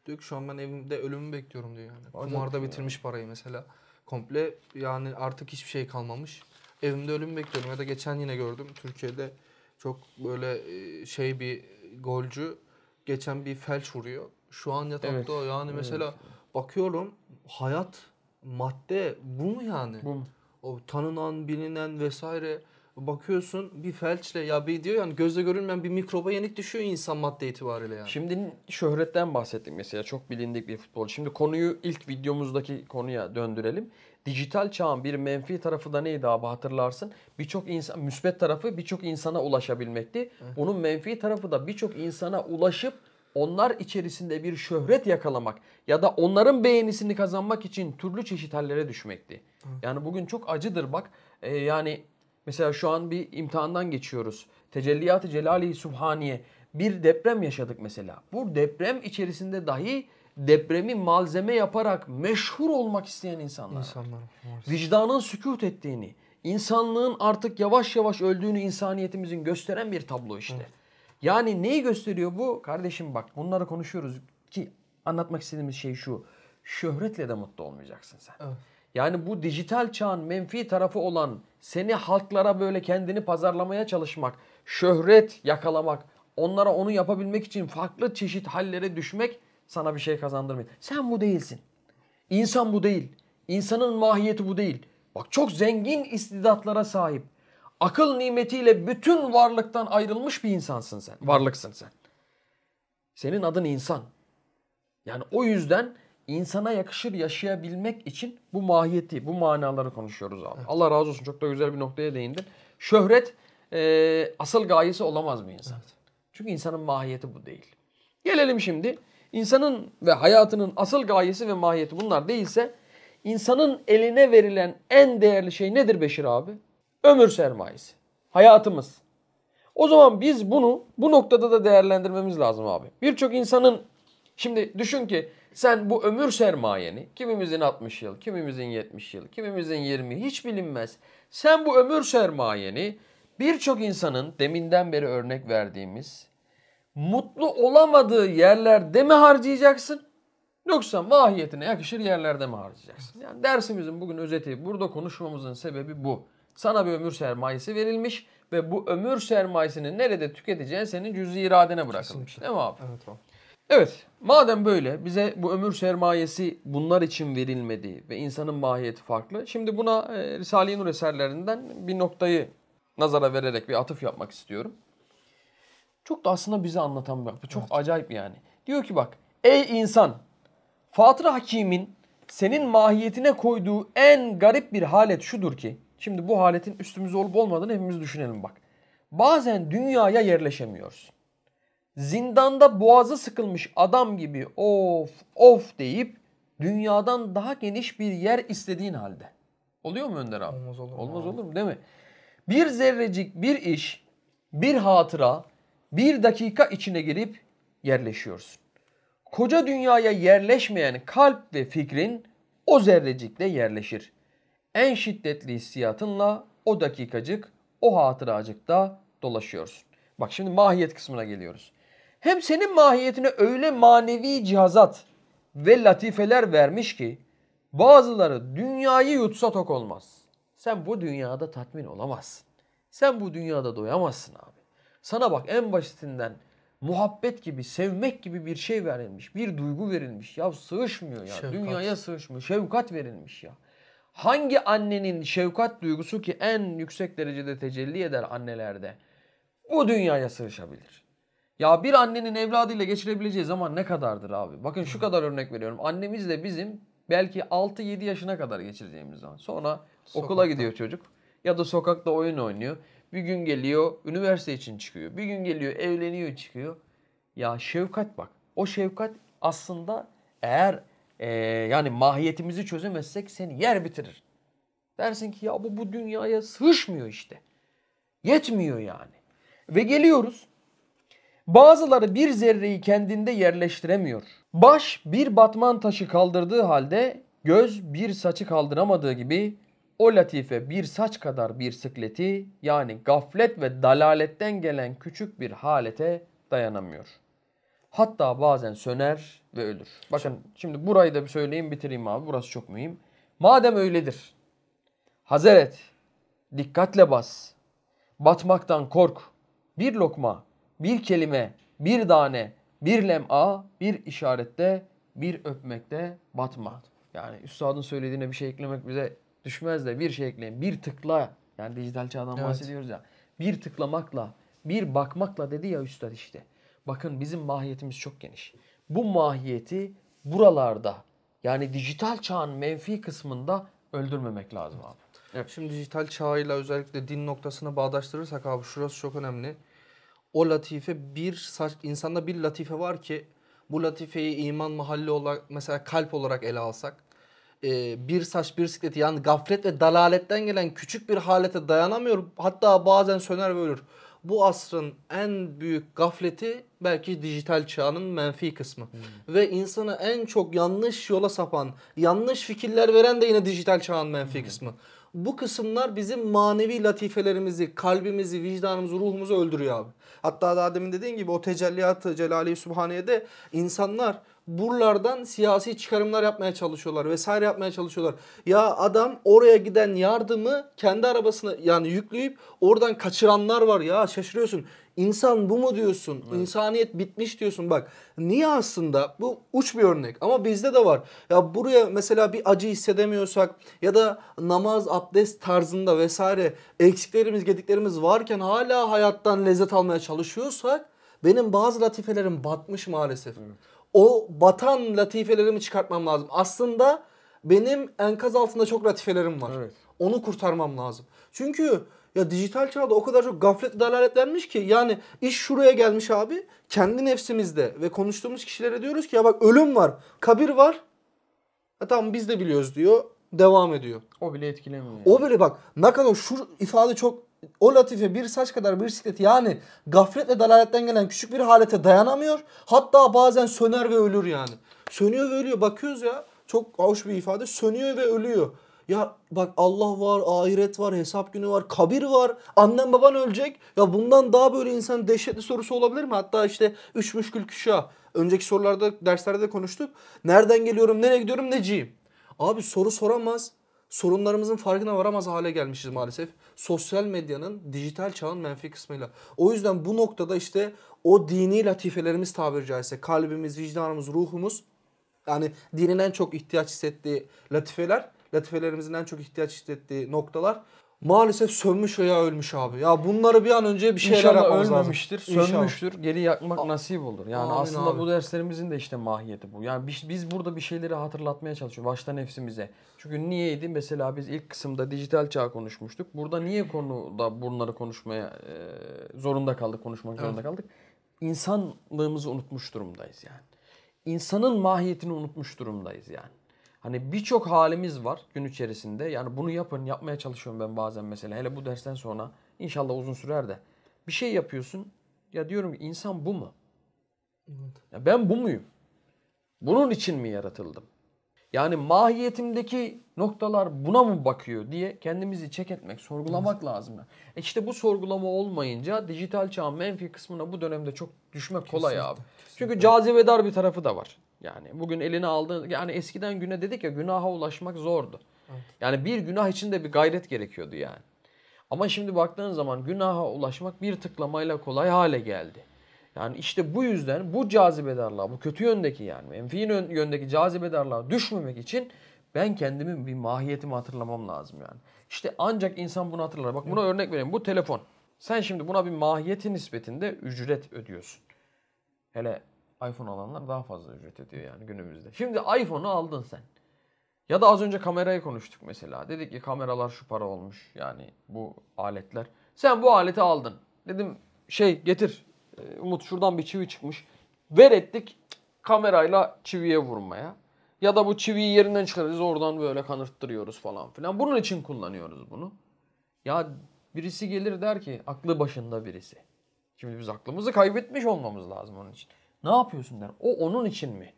Speaker 2: Diyor ki şu an ben evimde ölümü bekliyorum diyor yani. Kumarda bitirmiş parayı mesela. Komple yani artık hiçbir şey kalmamış evimde ölüm bekliyorum. Ya da geçen yine gördüm Türkiye'de çok böyle e, şey bir golcü geçen bir felç vuruyor. Şu an yatakta evet. yani mesela evet. bakıyorum hayat madde bu mu yani? Bu mu? O tanınan, bilinen vesaire bakıyorsun bir felçle ya bir diyor yani gözle görülmeyen
Speaker 1: bir mikroba yenik düşüyor insan madde itibariyle yani. Şimdi şöhretten bahsettim mesela çok bilindik bir futbol. Şimdi konuyu ilk videomuzdaki konuya döndürelim dijital çağın bir menfi tarafı da neydi abi hatırlarsın? Birçok insan müsbet tarafı birçok insana ulaşabilmekti. Bunun menfi tarafı da birçok insana ulaşıp onlar içerisinde bir şöhret yakalamak ya da onların beğenisini kazanmak için türlü çeşit hallere düşmekti. Yani bugün çok acıdır bak. E, yani mesela şu an bir imtihandan geçiyoruz. Tecelliyat-ı Celali Subhaniye. Bir deprem yaşadık mesela. Bu deprem içerisinde dahi depremi malzeme yaparak meşhur olmak isteyen insanlar. İnsanlar. Vicdanın sükut ettiğini, insanlığın artık yavaş yavaş öldüğünü insaniyetimizin gösteren bir tablo işte. Evet. Yani neyi gösteriyor bu? Kardeşim bak bunlara konuşuyoruz ki anlatmak istediğimiz şey şu. Şöhretle de mutlu olmayacaksın sen. Evet. Yani bu dijital çağın menfi tarafı olan seni halklara böyle kendini pazarlamaya çalışmak, şöhret yakalamak, onlara onu yapabilmek için farklı çeşit hallere düşmek sana bir şey kazandırmayın. Sen bu değilsin. İnsan bu değil. İnsanın mahiyeti bu değil. Bak çok zengin istidatlara sahip. Akıl nimetiyle bütün varlıktan ayrılmış bir insansın sen. Varlıksın sen. Senin adın insan. Yani o yüzden insana yakışır yaşayabilmek için bu mahiyeti, bu manaları konuşuyoruz abi. Evet. Allah razı olsun çok da güzel bir noktaya değindin. Şöhret e, asıl gayesi olamaz mı insan? Evet. Çünkü insanın mahiyeti bu değil. Gelelim şimdi İnsanın ve hayatının asıl gayesi ve mahiyeti bunlar değilse insanın eline verilen en değerli şey nedir Beşir abi? Ömür sermayesi. Hayatımız. O zaman biz bunu bu noktada da değerlendirmemiz lazım abi. Birçok insanın şimdi düşün ki sen bu ömür sermayeni kimimizin 60 yıl, kimimizin 70 yıl, kimimizin 20 hiç bilinmez. Sen bu ömür sermayeni birçok insanın deminden beri örnek verdiğimiz mutlu olamadığı yerlerde mi harcayacaksın? Yoksa mahiyetine yakışır yerlerde mi harcayacaksın? Yani dersimizin bugün özeti, burada konuşmamızın sebebi bu. Sana bir ömür sermayesi verilmiş ve bu ömür sermayesini nerede tüketeceğin senin cüz'i iradene bırakılmış. Kesinlikle. Değil mi abi? Evet Evet, madem böyle bize bu ömür sermayesi bunlar için verilmedi ve insanın mahiyeti farklı. Şimdi buna e, Risale-i Nur eserlerinden bir noktayı nazara vererek bir atıf yapmak istiyorum çok da aslında bize anlatan bir Çok evet. acayip yani. Diyor ki bak ey insan Fatır Hakim'in senin mahiyetine koyduğu en garip bir halet şudur ki şimdi bu haletin üstümüzde olup olmadığını hepimiz düşünelim bak. Bazen dünyaya yerleşemiyoruz. Zindanda boğazı sıkılmış adam gibi of of deyip dünyadan daha geniş bir yer istediğin halde. Oluyor mu Önder abi? Olmaz olur mu? Olmaz olur mu değil mi? Bir zerrecik bir iş, bir hatıra, bir dakika içine girip yerleşiyorsun. Koca dünyaya yerleşmeyen kalp ve fikrin o zerrecikle yerleşir. En şiddetli hissiyatınla o dakikacık, o hatıracıkta dolaşıyorsun. Bak şimdi mahiyet kısmına geliyoruz. Hem senin mahiyetine öyle manevi cihazat ve latifeler vermiş ki bazıları dünyayı yutsa tok olmaz. Sen bu dünyada tatmin olamazsın. Sen bu dünyada doyamazsın abi. Sana bak en basitinden muhabbet gibi, sevmek gibi bir şey verilmiş. Bir duygu verilmiş. Ya sığışmıyor ya. Şefkat. Dünyaya sığışmıyor. Şefkat verilmiş ya. Hangi annenin şefkat duygusu ki en yüksek derecede tecelli eder annelerde? Bu dünyaya sığışabilir. Ya bir annenin evladıyla geçirebileceği zaman ne kadardır abi? Bakın şu kadar örnek veriyorum. Annemizle bizim belki 6-7 yaşına kadar geçireceğimiz zaman. Sonra Sokakta. okula gidiyor çocuk ya da sokakta oyun oynuyor. Bir gün geliyor üniversite için çıkıyor. Bir gün geliyor evleniyor çıkıyor. Ya şefkat bak. O şefkat aslında eğer e, yani mahiyetimizi çözemezsek seni yer bitirir. Dersin ki ya bu bu dünyaya sığışmıyor işte. Yetmiyor yani. Ve geliyoruz. Bazıları bir zerreyi kendinde yerleştiremiyor. Baş bir batman taşı kaldırdığı halde göz bir saçı kaldıramadığı gibi o latife bir saç kadar bir sıkleti yani gaflet ve dalaletten gelen küçük bir halete dayanamıyor. Hatta bazen söner ve ölür. Bakın şimdi burayı da bir söyleyeyim bitireyim abi burası çok mühim. Madem öyledir. Hazer et. Dikkatle bas. Batmaktan kork. Bir lokma, bir kelime, bir tane, bir lem'a, bir işarette, bir öpmekte batma. Yani üstadın söylediğine bir şey eklemek bize Düşmez de bir şey ekleyin. Bir tıkla yani dijital çağdan evet. bahsediyoruz ya. Bir tıklamakla, bir bakmakla dedi ya üstad işte. Bakın bizim mahiyetimiz çok geniş. Bu mahiyeti buralarda yani dijital çağın menfi kısmında öldürmemek lazım abi.
Speaker 2: Evet. Şimdi dijital çağıyla özellikle din noktasına bağdaştırırsak abi şurası çok önemli. O latife bir saç insanda bir latife var ki bu latifeyi iman mahalli olarak mesela kalp olarak ele alsak e, bir saç bir sikleti yani gaflet ve dalaletten gelen küçük bir halete dayanamıyor. Hatta bazen söner ve ölür. Bu asrın en büyük gafleti belki dijital çağının menfi kısmı. Hmm. Ve insanı en çok yanlış yola sapan, yanlış fikirler veren de yine dijital çağın menfi hmm. kısmı. Bu kısımlar bizim manevi latifelerimizi, kalbimizi, vicdanımızı, ruhumuzu öldürüyor abi. Hatta daha demin dediğin gibi o tecelliyatı Celali Sübhane'de insanlar buralardan siyasi çıkarımlar yapmaya çalışıyorlar vesaire yapmaya çalışıyorlar. Ya adam oraya giden yardımı kendi arabasına yani yükleyip oradan kaçıranlar var ya şaşırıyorsun. İnsan bu mu diyorsun? Evet. İnsaniyet bitmiş diyorsun. Bak niye aslında bu uç bir örnek ama bizde de var. Ya buraya mesela bir acı hissedemiyorsak ya da namaz, abdest tarzında vesaire eksiklerimiz, gediklerimiz varken hala hayattan lezzet almaya çalışıyorsak benim bazı latifelerim batmış maalesef. Evet. O batan latifelerimi çıkartmam lazım. Aslında benim enkaz altında çok latifelerim var. Evet. Onu kurtarmam lazım. Çünkü ya dijital çağda o kadar çok gaflet dalaletlenmiş ki yani iş şuraya gelmiş abi. Kendi nefsimizde ve konuştuğumuz kişilere diyoruz ki ya bak ölüm var, kabir var. Ha tamam biz de biliyoruz diyor. Devam ediyor.
Speaker 1: O bile etkilemiyor. Yani.
Speaker 2: O bile bak ne kadar şu ifade çok o latife bir saç kadar bir siklet yani gafletle dalaletten gelen küçük bir halete dayanamıyor. Hatta bazen söner ve ölür yani. Sönüyor ve ölüyor. Bakıyoruz ya çok hoş bir ifade. Sönüyor ve ölüyor. Ya bak Allah var, ahiret var, hesap günü var, kabir var. Annen baban ölecek. Ya bundan daha böyle insan dehşetli sorusu olabilir mi? Hatta işte üç müşkül küşa. Önceki sorularda, derslerde de konuştuk. Nereden geliyorum, nereye gidiyorum, neciyim? Abi soru soramaz. Sorunlarımızın farkına varamaz hale gelmişiz maalesef. Sosyal medyanın, dijital çağın menfi kısmıyla. O yüzden bu noktada işte o dini latifelerimiz tabiri caizse kalbimiz, vicdanımız, ruhumuz yani dinin en çok ihtiyaç hissettiği latifeler latifelerimizin en çok ihtiyaç hissettiği noktalar maalesef sönmüş veya ölmüş abi. Ya bunları bir an önce bir şeyler İnşallah yapmamız ölmemiştir, lazım. sönmüştür.
Speaker 1: İnşallah. Geri yakmak nasip olur. Yani Amin aslında abi. bu derslerimizin de işte mahiyeti bu. Yani biz, biz burada bir şeyleri hatırlatmaya çalışıyoruz başta nefsimize. Çünkü niyeydi? Mesela biz ilk kısımda dijital çağ konuşmuştuk. Burada niye konuda bunları konuşmaya e, zorunda kaldık, konuşmak evet. zorunda kaldık? İnsanlığımızı unutmuş durumdayız yani. İnsanın mahiyetini unutmuş durumdayız yani. Hani birçok halimiz var gün içerisinde. Yani bunu yapın, yapmaya çalışıyorum ben bazen mesela. Hele bu dersten sonra inşallah uzun sürer de. Bir şey yapıyorsun. Ya diyorum insan bu mu? Ya ben bu muyum? Bunun için mi yaratıldım? Yani mahiyetimdeki noktalar buna mı bakıyor diye kendimizi çek etmek, sorgulamak lazım. E işte bu sorgulama olmayınca dijital çağın menfi kısmına bu dönemde çok düşmek kesinlikle, kolay abi. Kesinlikle. Çünkü cazibedar bir tarafı da var. Yani bugün elini aldığın yani eskiden güne dedik ya günaha ulaşmak zordu. Evet. Yani bir günah için de bir gayret gerekiyordu yani. Ama şimdi baktığın zaman günaha ulaşmak bir tıklamayla kolay hale geldi. Yani işte bu yüzden bu cazibedarlığa, bu kötü yöndeki yani menfi yöndeki cazibedarlığa düşmemek için ben kendimin bir mahiyetimi hatırlamam lazım yani. İşte ancak insan bunu hatırlar. Bak buna örnek vereyim. Bu telefon. Sen şimdi buna bir mahiyeti nispetinde ücret ödüyorsun. Hele iPhone alanlar daha fazla ücret ediyor yani günümüzde. Şimdi iPhone'u aldın sen. Ya da az önce kamerayı konuştuk mesela. Dedik ki kameralar şu para olmuş yani bu aletler. Sen bu aleti aldın. Dedim şey getir ee, Umut şuradan bir çivi çıkmış. Ver ettik kamerayla çiviye vurmaya. Ya da bu çiviyi yerinden çıkarırız oradan böyle kanırttırıyoruz falan filan. Bunun için kullanıyoruz bunu. Ya birisi gelir der ki aklı başında birisi. Şimdi biz aklımızı kaybetmiş olmamız lazım onun için. Ne yapıyorsun der. O onun için mi?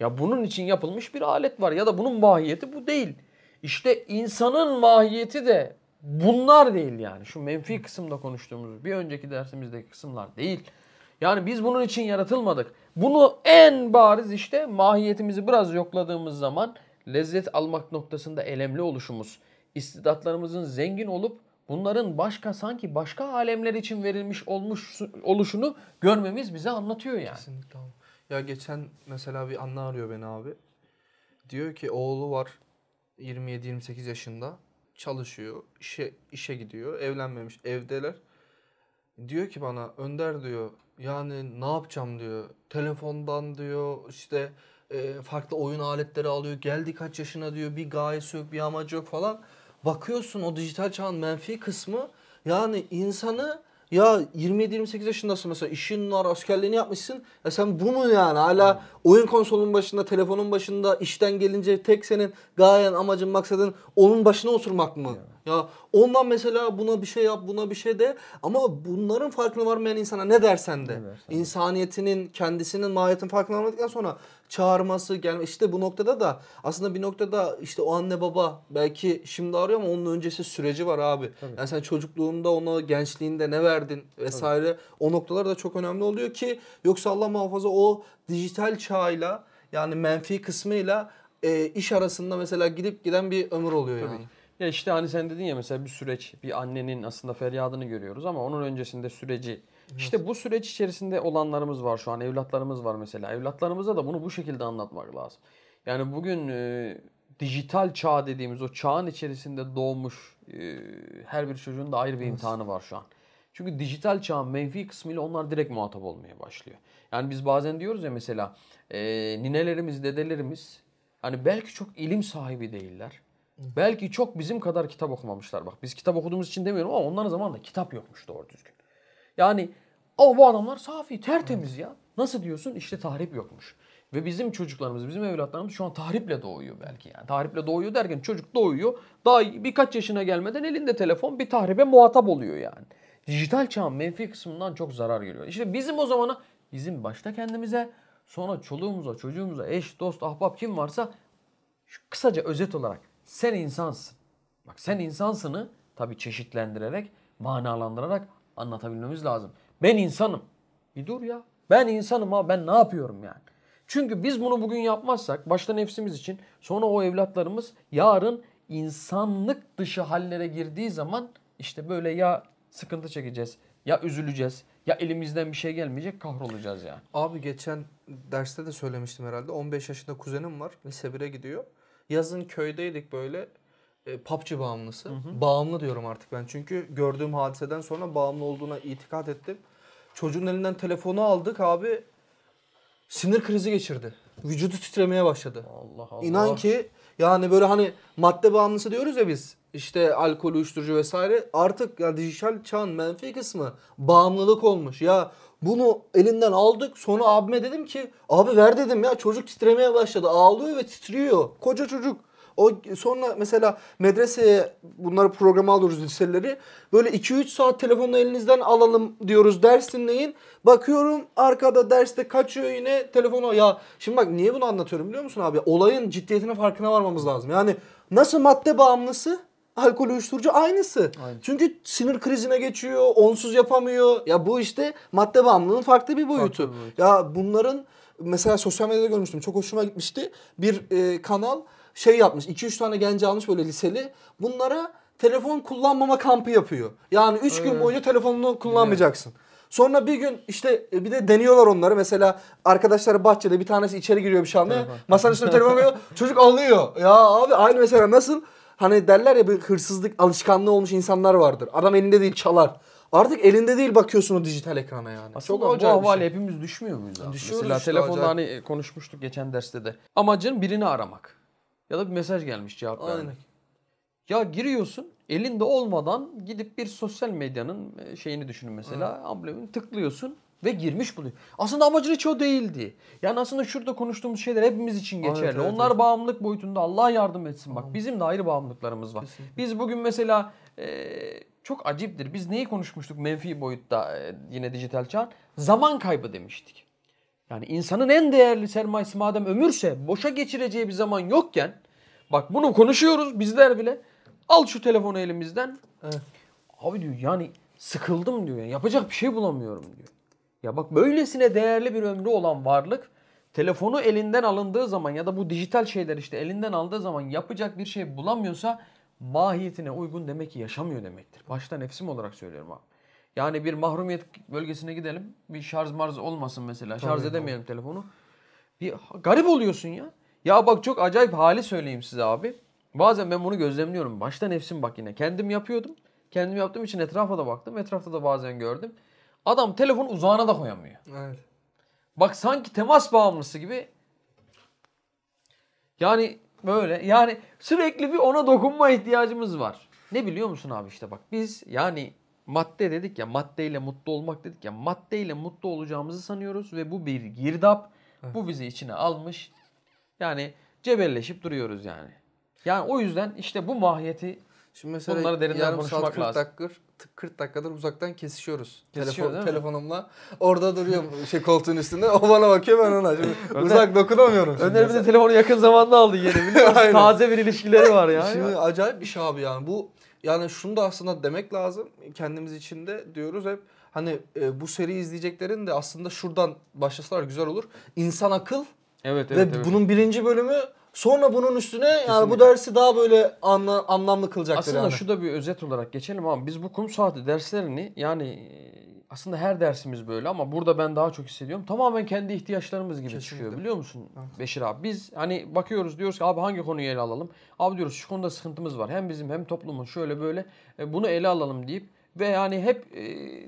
Speaker 1: Ya bunun için yapılmış bir alet var ya da bunun mahiyeti bu değil. İşte insanın mahiyeti de bunlar değil yani. Şu menfi kısımda konuştuğumuz bir önceki dersimizdeki kısımlar değil. Yani biz bunun için yaratılmadık. Bunu en bariz işte mahiyetimizi biraz yokladığımız zaman lezzet almak noktasında elemli oluşumuz, istidatlarımızın zengin olup bunların başka sanki başka alemler için verilmiş olmuş oluşunu görmemiz bize anlatıyor yani. Kesinlikle. Ya geçen
Speaker 2: mesela bir anne arıyor beni abi. Diyor ki oğlu var 27-28 yaşında çalışıyor, işe, işe gidiyor, evlenmemiş, evdeler. Diyor ki bana Önder diyor yani ne yapacağım diyor. Telefondan diyor işte e, farklı oyun aletleri alıyor. Geldi kaç yaşına diyor bir gayesi yok bir amacı yok falan bakıyorsun o dijital çağın menfi kısmı yani insanı ya 27-28 yaşındasın mesela işin var askerliğini yapmışsın. Ya sen bu mu yani hala oyun konsolun başında telefonun başında işten gelince tek senin gayen amacın maksadın onun başına oturmak mı? Ya. ondan mesela buna bir şey yap buna bir şey de ama bunların farkına varmayan insana ne dersen de. insaniyetinin kendisinin mahiyetin farkına varmadıktan sonra çağırması gelme işte bu noktada da aslında bir noktada işte o anne baba belki şimdi arıyor ama onun öncesi süreci var abi. Tabii. Yani sen çocukluğunda ona gençliğinde ne verdin vesaire Tabii. o noktalar da çok önemli oluyor ki yoksa Allah muhafaza o dijital çağıyla yani menfi kısmıyla e, iş arasında mesela gidip giden bir ömür oluyor Tabii. yani.
Speaker 1: Ya işte hani sen dedin ya mesela bir süreç bir annenin aslında feryadını görüyoruz ama onun öncesinde süreci Evet. İşte bu süreç içerisinde olanlarımız var şu an. Evlatlarımız var mesela. Evlatlarımıza da bunu bu şekilde anlatmak lazım. Yani bugün e, dijital çağ dediğimiz o çağın içerisinde doğmuş e, her bir çocuğun da ayrı bir evet. imtihanı var şu an. Çünkü dijital çağın menfi kısmıyla onlar direkt muhatap olmaya başlıyor. Yani biz bazen diyoruz ya mesela e, ninelerimiz, dedelerimiz hani belki çok ilim sahibi değiller. Belki çok bizim kadar kitap okumamışlar. Bak biz kitap okuduğumuz için demiyorum ama onların zamanında kitap yokmuş doğru düzgün. Yani o bu adamlar safi, tertemiz ya. Nasıl diyorsun? İşte tahrip yokmuş. Ve bizim çocuklarımız, bizim evlatlarımız şu an tahriple doğuyor belki yani. Tahriple doğuyor derken çocuk doğuyor. Daha birkaç yaşına gelmeden elinde telefon bir tahribe muhatap oluyor yani. Dijital çağın menfi kısmından çok zarar görüyor. İşte bizim o zamana, bizim başta kendimize, sonra çoluğumuza, çocuğumuza, eş, dost, ahbap kim varsa şu kısaca özet olarak sen insansın. Bak sen insansını tabii çeşitlendirerek, manalandırarak Anlatabilmemiz lazım. Ben insanım. Bir dur ya. Ben insanım ha ben ne yapıyorum yani. Çünkü biz bunu bugün yapmazsak başta nefsimiz için sonra o evlatlarımız yarın insanlık dışı hallere girdiği zaman işte böyle ya sıkıntı çekeceğiz ya üzüleceğiz ya elimizden bir şey gelmeyecek kahrolacağız yani.
Speaker 2: Abi geçen derste de söylemiştim herhalde 15 yaşında kuzenim var lise 1'e gidiyor. Yazın köydeydik böyle e, PUBG bağımlısı. Hı hı. Bağımlı diyorum artık ben. Çünkü gördüğüm hadiseden sonra bağımlı olduğuna itikat ettim. Çocuğun elinden telefonu aldık abi. Sinir krizi geçirdi. Vücudu titremeye başladı. Allah Allah. İnan ki yani böyle hani madde bağımlısı diyoruz ya biz. İşte alkol, uyuşturucu vesaire. Artık ya dijital çağın menfi kısmı bağımlılık olmuş. Ya bunu elinden aldık. Sonra abime dedim ki abi ver dedim ya çocuk titremeye başladı. Ağlıyor ve titriyor. Koca çocuk. O sonra mesela medreseye bunları programa alıyoruz liseleri. Böyle 2-3 saat telefonu elinizden alalım diyoruz ders dinleyin. Bakıyorum arkada derste kaçıyor yine telefonu. Ya şimdi bak niye bunu anlatıyorum biliyor musun abi? Olayın ciddiyetine farkına varmamız lazım. Yani nasıl madde bağımlısı alkol uyuşturucu aynısı. Aynı. Çünkü sinir krizine geçiyor, onsuz yapamıyor. Ya bu işte madde bağımlılığının farklı bir boyutu. Farklı bir Ya bunların mesela sosyal medyada görmüştüm. Çok hoşuma gitmişti. Bir e, kanal şey yapmış. 2-3 tane genç almış böyle liseli. Bunlara telefon kullanmama kampı yapıyor. Yani 3 gün ee. boyunca telefonunu kullanmayacaksın. Sonra bir gün işte e, bir de deniyorlar onları. Mesela arkadaşları bahçede bir tanesi içeri giriyor bir şey anlıyor. Masanın üstüne telefon koyuyor. (laughs) Çocuk alıyor. Ya abi aynı mesela nasıl? Hani derler ya bir hırsızlık alışkanlığı olmuş insanlar vardır. Adam elinde değil çalar. Artık elinde değil bakıyorsun o dijital ekrana yani. Aslında Çok bu acayip şey.
Speaker 1: hepimiz düşmüyor muyuz Düşüyoruz Mesela işte telefonda acayip. hani konuşmuştuk geçen derste de. Amacın birini aramak. Ya da bir mesaj gelmiş cevap Aynen. vermek. Ya giriyorsun elinde olmadan gidip bir sosyal medyanın e, şeyini düşünün mesela. Hı. Amblemini tıklıyorsun ve girmiş buluyor. Aslında amacın hiç o değildi. Yani aslında şurada konuştuğumuz şeyler hepimiz için geçerli. Evet, evet, Onlar evet. bağımlılık boyutunda Allah yardım etsin. Bak bizim de ayrı bağımlılıklarımız var. Kesinlikle. Biz bugün mesela e, çok aciptir. Biz neyi konuşmuştuk menfi boyutta e, yine dijital çağın? Zaman kaybı demiştik. Yani insanın en değerli sermayesi madem ömürse boşa geçireceği bir zaman yokken bak bunu konuşuyoruz bizler bile al şu telefonu elimizden. Evet. Eh, abi diyor yani sıkıldım diyor. Yani yapacak bir şey bulamıyorum diyor. Ya bak böylesine değerli bir ömrü olan varlık telefonu elinden alındığı zaman ya da bu dijital şeyler işte elinden aldığı zaman yapacak bir şey bulamıyorsa mahiyetine uygun demek ki yaşamıyor demektir. Başta nefsim olarak söylüyorum abi. Yani bir mahrumiyet bölgesine gidelim. Bir şarj marz olmasın mesela. Şarj Tabii, edemeyelim doğru. telefonu. Bir garip oluyorsun ya. Ya bak çok acayip hali söyleyeyim size abi. Bazen ben bunu gözlemliyorum. Başta nefsim bak yine. Kendim yapıyordum. Kendim yaptığım için etrafa da baktım. Etrafta da bazen gördüm. Adam telefonu uzağına da koyamıyor. Evet. Bak sanki temas bağımlısı gibi. Yani böyle yani sürekli bir ona dokunma ihtiyacımız var. Ne biliyor musun abi işte bak biz yani madde dedik ya maddeyle mutlu olmak dedik ya maddeyle mutlu olacağımızı sanıyoruz ve bu bir girdap. Bu bizi içine almış. Yani cebelleşip duruyoruz yani. Yani o yüzden işte bu mahiyeti Şimdi mesela Bunları derinden yarım konuşmak saat 40 lazım. dakika 40 dakikadır uzaktan kesişiyoruz. Kesişiyor, Telefon,
Speaker 2: telefonumla.
Speaker 1: Orada duruyorum
Speaker 2: şey koltuğun üstünde. O bana bakıyor ben ona. Şimdi (laughs) uzak dokunamıyorum. Önder bize telefonu yakın zamanda aldı yeni. (laughs) Taze bir ilişkileri var yani. Şimdi acayip bir şey abi yani. Bu yani şunu da aslında demek lazım kendimiz için de diyoruz hep hani e, bu seri izleyeceklerin de aslında şuradan başlasalar güzel olur. İnsan akıl
Speaker 1: evet, evet, ve evet. bunun
Speaker 2: birinci bölümü Sonra bunun üstüne Kesinlikle. yani bu dersi daha
Speaker 1: böyle anla, anlamlı kılacaklar Aslında yani. şu da bir özet olarak geçelim ama biz bu kum saati derslerini yani aslında her dersimiz böyle ama burada ben daha çok hissediyorum. Tamamen kendi ihtiyaçlarımız gibi Kesinlikle. çıkıyor biliyor musun evet. Beşir abi? Biz hani bakıyoruz diyoruz ki abi hangi konuyu ele alalım? Abi diyoruz şu konuda sıkıntımız var. Hem bizim hem toplumun şöyle böyle e, bunu ele alalım deyip ve yani hep e,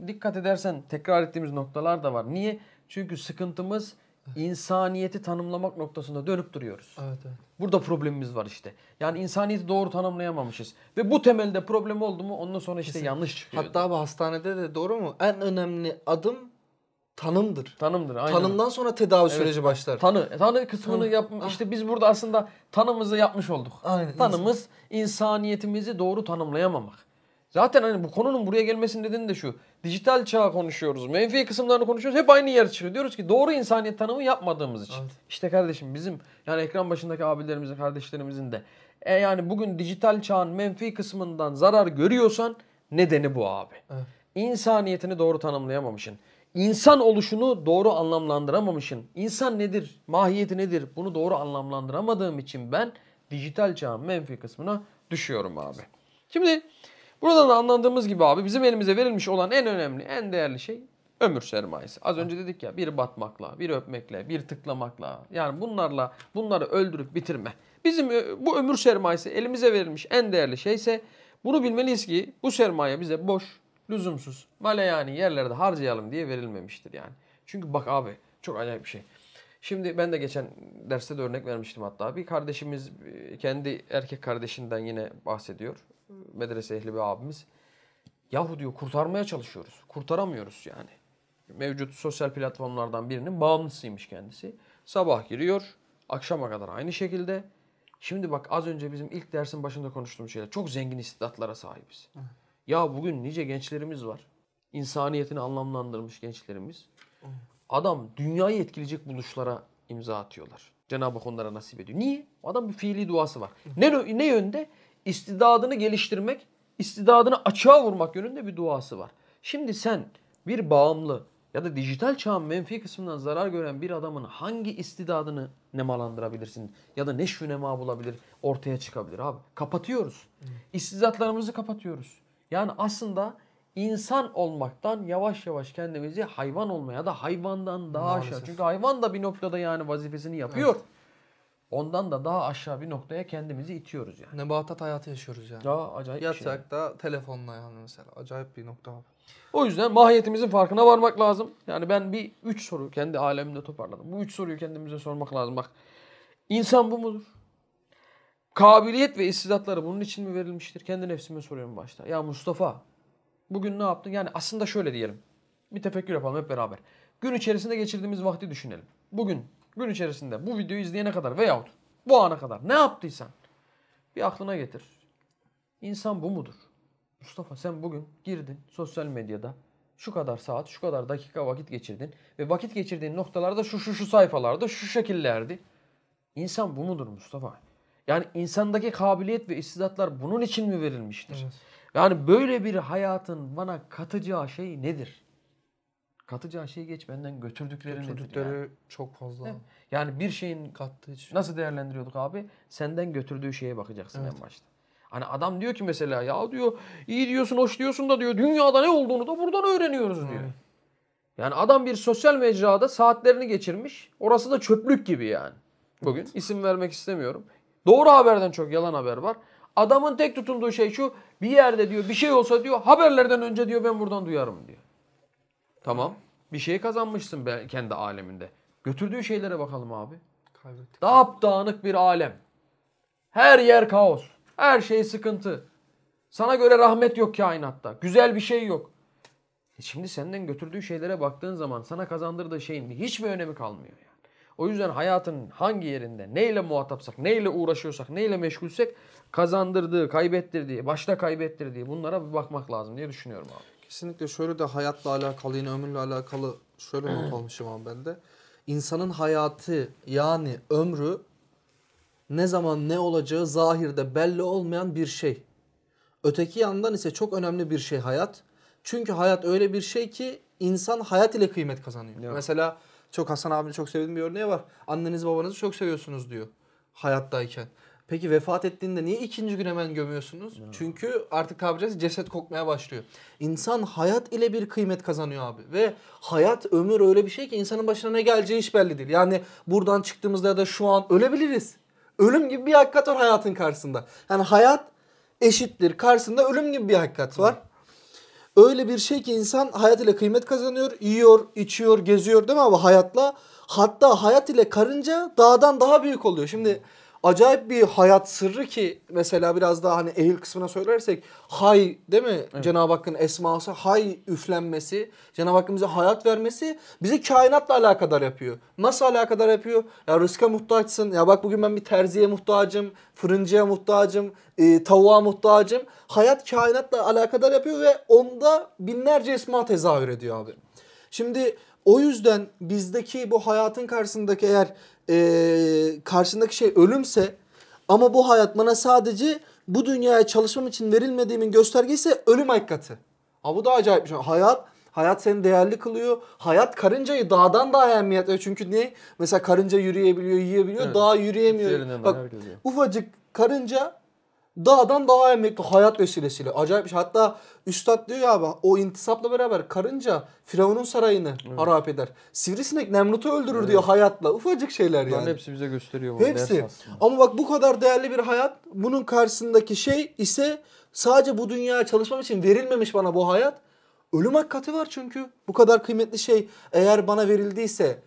Speaker 1: dikkat edersen tekrar ettiğimiz noktalar da var. Niye? Çünkü sıkıntımız insaniyeti tanımlamak noktasında dönüp duruyoruz. Evet, evet. Burada problemimiz var işte. Yani insaniyeti doğru tanımlayamamışız. Ve bu temelde problem oldu mu ondan sonra işte Kesin. yanlış çıkıyor. Hatta bu hastanede de doğru mu? En önemli adım tanımdır. Tanımdır aynen. Tanımdan sonra tedavi evet. süreci başlar. Tanı. Tanı kısmını Tanı. yap ah. İşte biz burada aslında tanımızı yapmış olduk. Aynen. Tanımız insaniyetimizi doğru tanımlayamamak. Zaten hani bu konunun buraya gelmesinin nedeni de şu. Dijital çağa konuşuyoruz. Menfi kısımlarını konuşuyoruz. Hep aynı yer çıkıyor. Diyoruz ki doğru insaniyet tanımı yapmadığımız için. Evet. İşte kardeşim bizim yani ekran başındaki abilerimizin, kardeşlerimizin de e yani bugün dijital çağın menfi kısmından zarar görüyorsan nedeni bu abi. Evet. İnsaniyetini doğru tanımlayamamışsın. İnsan oluşunu doğru anlamlandıramamışsın. İnsan nedir? Mahiyeti nedir? Bunu doğru anlamlandıramadığım için ben dijital çağın menfi kısmına düşüyorum abi. Şimdi Buradan da anladığımız gibi abi bizim elimize verilmiş olan en önemli, en değerli şey ömür sermayesi. Az önce dedik ya bir batmakla, bir öpmekle, bir tıklamakla yani bunlarla bunları öldürüp bitirme. Bizim e, bu ömür sermayesi elimize verilmiş en değerli şeyse bunu bilmeliyiz ki bu sermaye bize boş, lüzumsuz, maleyani yerlerde harcayalım diye verilmemiştir yani. Çünkü bak abi çok acayip bir şey. Şimdi ben de geçen derste de örnek vermiştim hatta. Bir kardeşimiz e, kendi erkek kardeşinden yine bahsediyor medrese ehli bir abimiz. Yahu diyor kurtarmaya çalışıyoruz. Kurtaramıyoruz yani. Mevcut sosyal platformlardan birinin bağımlısıymış kendisi. Sabah giriyor, akşama kadar aynı şekilde. Şimdi bak az önce bizim ilk dersin başında konuştuğum şeyler. Çok zengin istidatlara sahibiz. Ya bugün nice gençlerimiz var. İnsaniyetini anlamlandırmış gençlerimiz. Adam dünyayı etkileyecek buluşlara imza atıyorlar. Cenab-ı Hak onlara nasip ediyor. Niye? Adam bir fiili duası var. Ne, ne yönde? istidadını geliştirmek, istidadını açığa vurmak yönünde bir duası var. Şimdi sen bir bağımlı ya da dijital çağın menfi kısmından zarar gören bir adamın hangi istidadını nemalandırabilirsin? Ya da ne neşvü nema bulabilir, ortaya çıkabilir abi. Kapatıyoruz. İstidatlarımızı kapatıyoruz. Yani aslında insan olmaktan yavaş yavaş kendimizi hayvan olmaya da hayvandan daha aşağı. Çünkü hayvan da bir noktada yani vazifesini yapıyor. Evet. Ondan da daha aşağı bir noktaya kendimizi itiyoruz yani. Nebatat hayatı yaşıyoruz yani. Daha acayip şey.
Speaker 2: Yatakta şey. telefonla yani mesela. Acayip bir nokta var.
Speaker 1: O yüzden mahiyetimizin farkına varmak lazım. Yani ben bir üç soru kendi alemimde toparladım. Bu üç soruyu kendimize sormak lazım. Bak insan bu mudur? Kabiliyet ve istidatları bunun için mi verilmiştir? Kendi nefsime soruyorum başta. Ya Mustafa bugün ne yaptın? Yani aslında şöyle diyelim. Bir tefekkür yapalım hep beraber. Gün içerisinde geçirdiğimiz vakti düşünelim. Bugün gün içerisinde bu videoyu izleyene kadar veyahut bu ana kadar ne yaptıysan bir aklına getir. İnsan bu mudur? Mustafa sen bugün girdin sosyal medyada şu kadar saat, şu kadar dakika vakit geçirdin ve vakit geçirdiğin noktalarda şu şu şu sayfalarda şu şekillerdi. İnsan bu mudur Mustafa? Yani insandaki kabiliyet ve istidatlar bunun için mi verilmiştir? Evet. Yani böyle bir hayatın bana katacağı şey nedir? katacağı şeyi geç benden götürdükleri Götürdükleri yani? çok fazla. Yani bir şeyin kattığı için. Nasıl değerlendiriyorduk abi? Senden götürdüğü şeye bakacaksın evet. en başta. Hani adam diyor ki mesela ya diyor iyi diyorsun hoş diyorsun da diyor dünyada ne olduğunu da buradan öğreniyoruz diyor. Evet. Yani adam bir sosyal mecrada saatlerini geçirmiş. Orası da çöplük gibi yani. Bugün evet. isim vermek istemiyorum. Doğru haberden çok yalan haber var. Adamın tek tutunduğu şey şu. Bir yerde diyor bir şey olsa diyor haberlerden önce diyor ben buradan duyarım diyor. Tamam. Bir şey kazanmışsın kendi aleminde. Götürdüğü şeylere bakalım abi. Kaybettik. Dağıp bir alem. Her yer kaos. Her şey sıkıntı. Sana göre rahmet yok kainatta. Güzel bir şey yok. E şimdi senden götürdüğü şeylere baktığın zaman sana kazandırdığı şeyin hiç mi önemi kalmıyor yani. O yüzden hayatın hangi yerinde neyle muhatapsak, neyle uğraşıyorsak, neyle meşgulsek kazandırdığı, kaybettirdiği, başta kaybettirdiği bunlara bir bakmak lazım diye düşünüyorum abi. Kesinlikle şöyle de hayatla alakalı yine
Speaker 2: ömürle alakalı şöyle not almışım ama ben de. İnsanın hayatı yani ömrü ne zaman ne olacağı zahirde belli olmayan bir şey. Öteki yandan ise çok önemli bir şey hayat. Çünkü hayat öyle bir şey ki insan hayat ile kıymet kazanıyor. Evet. Mesela çok Hasan abini çok sevdiğim bir örneği var. Anneniz babanızı çok seviyorsunuz diyor hayattayken. Peki vefat ettiğinde niye ikinci gün hemen gömüyorsunuz? Ya. Çünkü artık tabiri ceset kokmaya başlıyor. İnsan hayat ile bir kıymet kazanıyor abi. Ve hayat, ömür öyle bir şey ki insanın başına ne geleceği hiç belli değil. Yani buradan çıktığımızda ya da şu an ölebiliriz. Ölüm gibi bir hakikat var hayatın karşısında. Yani hayat eşittir. Karşısında ölüm gibi bir hakikat var. Öyle bir şey ki insan hayat ile kıymet kazanıyor. Yiyor, içiyor, geziyor değil mi abi hayatla? Hatta hayat ile karınca dağdan daha büyük oluyor. Şimdi... Hı acayip bir hayat sırrı ki mesela biraz daha hani ehil kısmına söylersek hay değil mi evet. Cenab-ı Hakk'ın esması hay üflenmesi Cenab-ı Hakk'ın bize hayat vermesi bizi kainatla alakadar yapıyor. Nasıl alakadar yapıyor? Ya rızka muhtaçsın ya bak bugün ben bir terziye muhtacım fırıncıya muhtacım e, tavuğa muhtacım hayat kainatla alakadar yapıyor ve onda binlerce esma tezahür ediyor abi. Şimdi o yüzden bizdeki bu hayatın karşısındaki eğer e, karşındaki şey ölümse ama bu hayat bana sadece bu dünyaya çalışmam için verilmediğimin göstergesi ölüm hakikati. Ha bu da acayip bir şey. Hayat Hayat seni değerli kılıyor. Hayat karıncayı dağdan daha ehemmiyetli. Çünkü niye? Mesela karınca yürüyebiliyor, yiyebiliyor. Evet. Dağ yürüyemiyor. Bak ufacık karınca dağdan daha emekli hayat vesilesiyle. Acayip bir şey. Hatta Üstad diyor ya abi o intisapla beraber karınca Firavun'un sarayını evet. harap eder. Sivrisinek Nemrut'u öldürür evet. diyor hayatla. Ufacık şeyler Bunların yani. hepsi bize gösteriyor. hepsi. Ama bak bu kadar değerli bir hayat bunun karşısındaki şey ise sadece bu dünyaya çalışmam için verilmemiş bana bu hayat. Ölüm hakikati var çünkü. Bu kadar kıymetli şey eğer bana verildiyse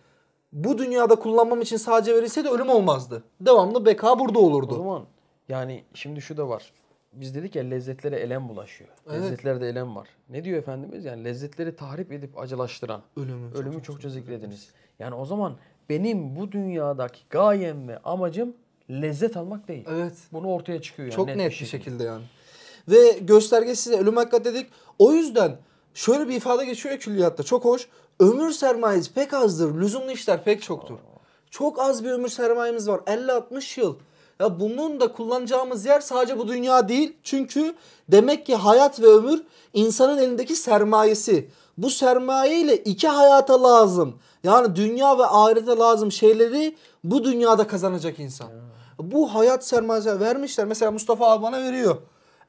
Speaker 2: bu dünyada kullanmam için sadece verilseydi ölüm
Speaker 1: olmazdı. Devamlı beka burada olurdu. O zaman yani şimdi şu da var. Biz dedik ya lezzetlere elem bulaşıyor. Evet. Lezzetlerde elem var. Ne diyor Efendimiz? Yani lezzetleri tahrip edip acılaştıran. Ölümü, ölümü çok çokça zikrediniz. Yani o zaman benim bu dünyadaki gayem ve amacım lezzet almak değil. Evet. Bunu ortaya çıkıyor yani. Çok net, net bir şekilde. şekilde yani.
Speaker 2: Ve gösterge size ölüm hakkı dedik. O yüzden şöyle bir ifade geçiyor külliyatta çok hoş. Ömür sermayesi pek azdır. Lüzumlu işler pek çoktur. Aa. Çok az bir ömür sermayemiz var. 50-60 yıl. Ya bunun da kullanacağımız yer sadece bu dünya değil. Çünkü demek ki hayat ve ömür insanın elindeki sermayesi. Bu sermaye ile iki hayata lazım. Yani dünya ve ahirete lazım şeyleri bu dünyada kazanacak insan. Bu hayat sermayesi vermişler. Mesela Mustafa abi bana veriyor.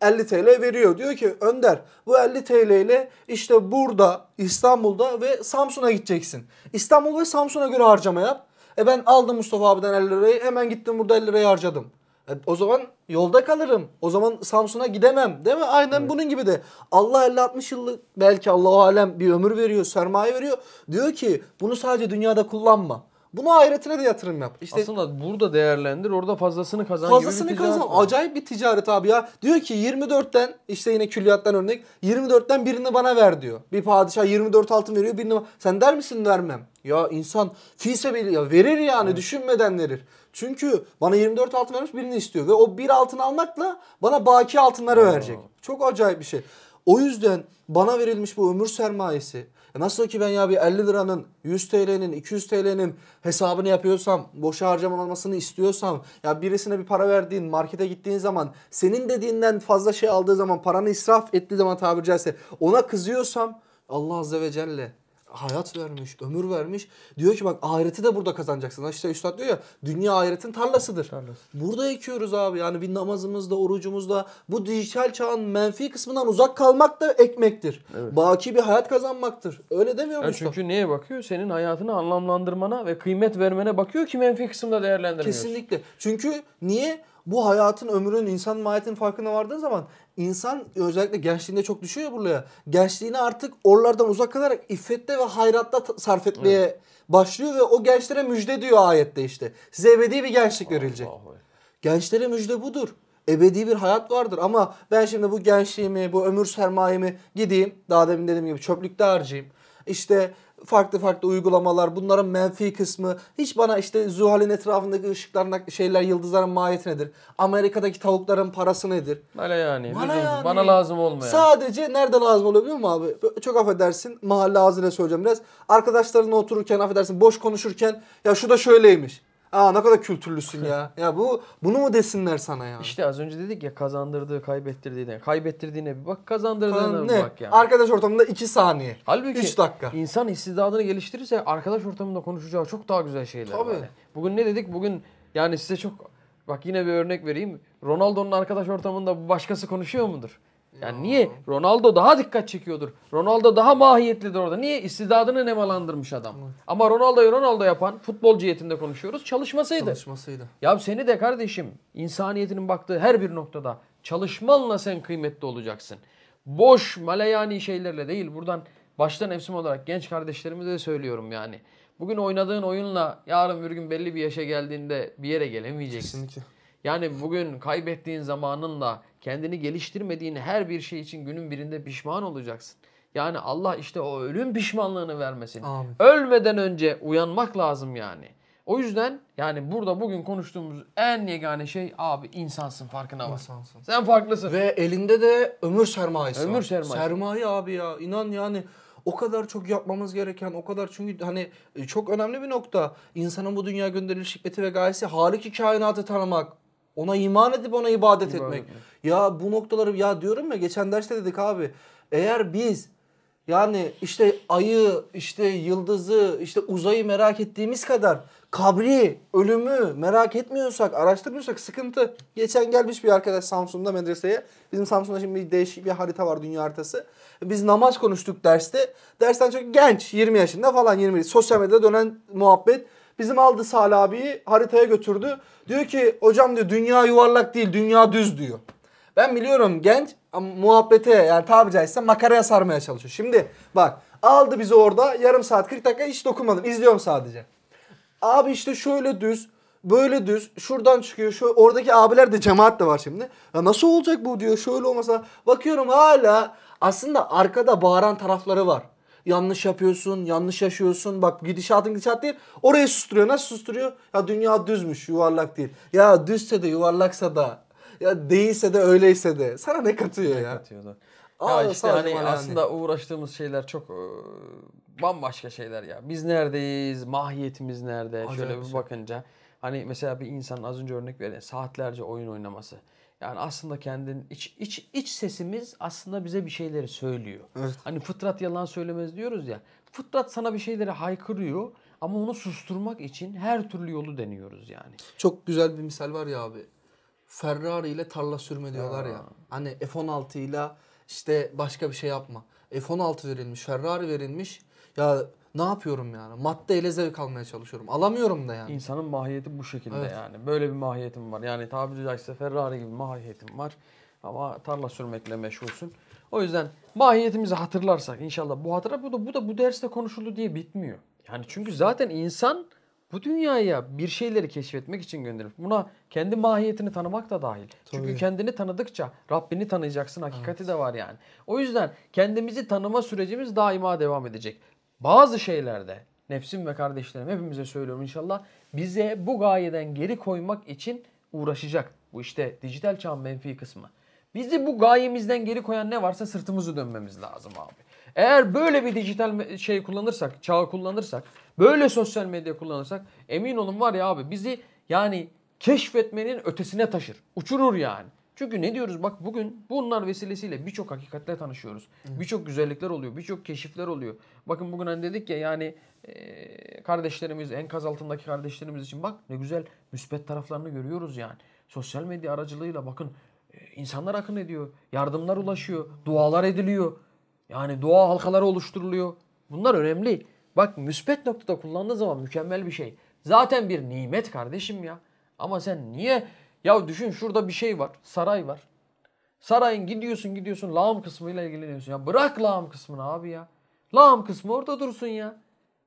Speaker 2: 50 TL veriyor. Diyor ki Önder bu 50 TL ile işte burada İstanbul'da ve Samsun'a gideceksin. İstanbul ve Samsun'a göre harcama yap. E ben aldım Mustafa abiden 50 lirayı hemen gittim burada 50 lirayı harcadım. E o zaman yolda kalırım. O zaman Samsun'a gidemem. Değil mi? Aynen evet. bunun gibi de. Allah 50-60 yıllık belki Allah Allahu Alem bir ömür veriyor, sermaye veriyor. Diyor ki bunu sadece dünyada kullanma. Bunu ahiretine de yatırım yap. İşte Aslında burada değerlendir orada fazlasını kazan fazlasını gibi bir kazan. Acayip bir ticaret abi ya. Diyor ki 24'ten işte yine külliyattan örnek 24'ten birini bana ver diyor. Bir padişah 24 altın veriyor birini sen der misin vermem. Ya insan fise bile ya verir yani evet. düşünmeden verir. Çünkü bana 24 altın vermiş birini istiyor ve o bir altın almakla bana baki altınları Aa. verecek. Çok acayip bir şey. O yüzden bana verilmiş bu ömür sermayesi e nasıl ki ben ya bir 50 liranın, 100 TL'nin, 200 TL'nin hesabını yapıyorsam, boşa harcamamasını istiyorsam, ya birisine bir para verdiğin, markete gittiğin zaman, senin dediğinden fazla şey aldığı zaman, paranı israf ettiği zaman tabiri caizse ona kızıyorsam Allah Azze ve Celle hayat vermiş, ömür vermiş. Diyor ki bak ahireti de burada kazanacaksın. İşte üstad diyor ya dünya ahiretin tarlasıdır. Tarlası. Burada ekiyoruz abi. Yani bir namazımızda, orucumuzda bu dijital çağın menfi kısmından uzak kalmak da ekmektir. Evet. Baki bir hayat kazanmaktır. Öyle demiyor musun?
Speaker 1: Çünkü neye bakıyor? Senin hayatını anlamlandırmana ve kıymet vermene bakıyor ki menfi kısımda değerlendirmiyorsun. Kesinlikle. Çünkü niye? bu hayatın, ömrün, insan mahiyetin farkına vardığın zaman
Speaker 2: insan özellikle gençliğinde çok düşüyor ya buraya. Gençliğini artık oralardan uzak kalarak iffette ve hayratta sarf etmeye evet. başlıyor ve o gençlere müjde diyor ayette işte. Size ebedi bir gençlik verilecek. Allah. Gençlere müjde budur. Ebedi bir hayat vardır ama ben şimdi bu gençliğimi, bu ömür sermayemi gideyim. Daha demin dediğim gibi çöplükte harcayayım. İşte farklı farklı uygulamalar, bunların menfi kısmı, hiç bana işte Zuhal'in etrafındaki ışıkların şeyler, yıldızların mahiyeti nedir? Amerika'daki tavukların parası nedir?
Speaker 1: Bana yani. Bana, yani. bana lazım olmayan.
Speaker 2: Sadece nerede lazım oluyor biliyor musun abi? Çok affedersin mahalle ağzıyla söyleyeceğim biraz. Arkadaşlarınla otururken affedersin boş konuşurken ya şu da şöyleymiş. Aa ne kadar
Speaker 1: kültürlüsün ya. Ya bu bunu mu desinler sana ya? İşte az önce dedik ya kazandırdığı, kaybettirdiğine. Kaybettirdiğine bir bak, kazandırdığına bir bak yani. Arkadaş ortamında 2 saniye. Halbuki 3 dakika. insan istidadını geliştirirse arkadaş ortamında konuşacağı çok daha güzel şeyler Tabii. var. Yani. Bugün ne dedik? Bugün yani size çok bak yine bir örnek vereyim. Ronaldo'nun arkadaş ortamında başkası konuşuyor mudur? Yani niye? Ronaldo daha dikkat çekiyordur. Ronaldo daha mahiyetlidir orada. Niye? İstidadını nemalandırmış adam. Evet. Ama Ronaldo'yu Ronaldo yapan futbol cihetinde konuşuyoruz. Çalışmasıydı. Çalışmasıydı. Ya seni de kardeşim insaniyetinin baktığı her bir noktada çalışmanla sen kıymetli olacaksın. Boş Maleyani şeylerle değil. Buradan baştan nefsim olarak genç kardeşlerimize de söylüyorum yani. Bugün oynadığın oyunla yarın bir gün belli bir yaşa geldiğinde bir yere gelemeyeceksin. Kesinlikle. Yani bugün kaybettiğin zamanınla kendini geliştirmediğin her bir şey için günün birinde pişman olacaksın. Yani Allah işte o ölüm pişmanlığını vermesin. Amin. Ölmeden önce uyanmak lazım yani. O yüzden yani burada bugün konuştuğumuz en yegane şey abi insansın farkına var. İnsansın. Sen farklısın. Ve elinde
Speaker 2: de ömür sermayesi Ömür sermayesi. Sermaye abi ya inan yani o kadar çok yapmamız gereken o kadar çünkü hani e, çok önemli bir nokta. İnsanın bu dünya gönderilmiş hikmeti ve gayesi Halik-i kainatı tanımak. Ona iman edip ona ibadet, ibadet etmek. etmek. Ya bu noktaları ya diyorum ya geçen derste dedik abi. Eğer biz yani işte ayı, işte yıldızı, işte uzayı merak ettiğimiz kadar kabri, ölümü merak etmiyorsak, araştırmıyorsak sıkıntı. Geçen gelmiş bir arkadaş Samsun'da medreseye. Bizim Samsun'da şimdi bir değişik bir harita var dünya haritası. Biz namaz konuştuk derste. Dersten çok genç, 20 yaşında falan 20. Sosyal medyada dönen muhabbet Bizim aldı Salih abiyi haritaya götürdü. Diyor ki hocam diyor dünya yuvarlak değil dünya düz diyor. Ben biliyorum genç muhabbete yani tabiri caizse makaraya sarmaya çalışıyor. Şimdi bak aldı bizi orada yarım saat 40 dakika hiç dokunmadım izliyorum sadece. Abi işte şöyle düz böyle düz şuradan çıkıyor. Şu oradaki abiler de cemaat de var şimdi. Ya nasıl olacak bu diyor. Şöyle olmasa bakıyorum hala aslında arkada bağıran tarafları var. Yanlış yapıyorsun, yanlış yaşıyorsun. Bak gidişatın gidişat değil. Orayı susturuyor. Nasıl susturuyor? Ya dünya düzmüş, yuvarlak değil. Ya düzse de yuvarlaksa da. Ya değilse de öyleyse de. Sana ne katıyor ne ya? Katıyor da. Aa, ya işte hani aslında
Speaker 1: uğraştığımız şeyler çok e, bambaşka şeyler ya. Biz neredeyiz? Mahiyetimiz nerede? Acayip Şöyle bir bakınca. Hani mesela bir insan az önce örnek verdiği saatlerce oyun oynaması. Yani aslında kendin iç, iç, iç sesimiz aslında bize bir şeyleri söylüyor. Evet. Hani fıtrat yalan söylemez diyoruz ya. Fıtrat sana bir şeyleri haykırıyor ama onu susturmak için her türlü yolu deniyoruz yani. Çok güzel bir misal var ya abi. Ferrari ile tarla sürme diyorlar ya. ya. Hani F16
Speaker 2: ile işte başka bir şey yapma. F16 verilmiş, Ferrari verilmiş. Ya ne yapıyorum yani? Maddeyle zevk almaya çalışıyorum. Alamıyorum da yani. İnsanın mahiyeti bu şekilde evet.
Speaker 1: yani. Böyle bir mahiyetim var. Yani tabiri caizse Ferrari gibi mahiyetim var. Ama tarla sürmekle meşgulsün. O yüzden mahiyetimizi hatırlarsak inşallah bu hatıra bu da bu da bu derste konuşuldu diye bitmiyor. Yani çünkü zaten insan bu dünyaya bir şeyleri keşfetmek için gönderilmiş. Buna kendi mahiyetini tanımak da dahil. Tabii. Çünkü kendini tanıdıkça Rabbini tanıyacaksın. Hakikati evet. de var yani. O yüzden kendimizi tanıma sürecimiz daima devam edecek bazı şeylerde nefsim ve kardeşlerim hepimize söylüyorum inşallah bize bu gayeden geri koymak için uğraşacak. Bu işte dijital çağın menfi kısmı. Bizi bu gayemizden geri koyan ne varsa sırtımızı dönmemiz lazım abi. Eğer böyle bir dijital şey kullanırsak, çağı kullanırsak, böyle sosyal medya kullanırsak emin olun var ya abi bizi yani keşfetmenin ötesine taşır. Uçurur yani. Çünkü ne diyoruz bak bugün bunlar vesilesiyle birçok hakikatle tanışıyoruz. Birçok güzellikler oluyor, birçok keşifler oluyor. Bakın bugün hani dedik ya yani e, kardeşlerimiz, enkaz altındaki kardeşlerimiz için bak ne güzel müspet taraflarını görüyoruz yani. Sosyal medya aracılığıyla bakın e, insanlar akın ediyor, yardımlar ulaşıyor, dualar ediliyor. Yani dua halkaları oluşturuluyor. Bunlar önemli. Bak müspet noktada kullandığı zaman mükemmel bir şey. Zaten bir nimet kardeşim ya. Ama sen niye ya düşün şurada bir şey var. Saray var. Sarayın gidiyorsun gidiyorsun lağım kısmıyla ilgileniyorsun. Ya bırak lağım kısmını abi ya. Lağım kısmı orada dursun ya.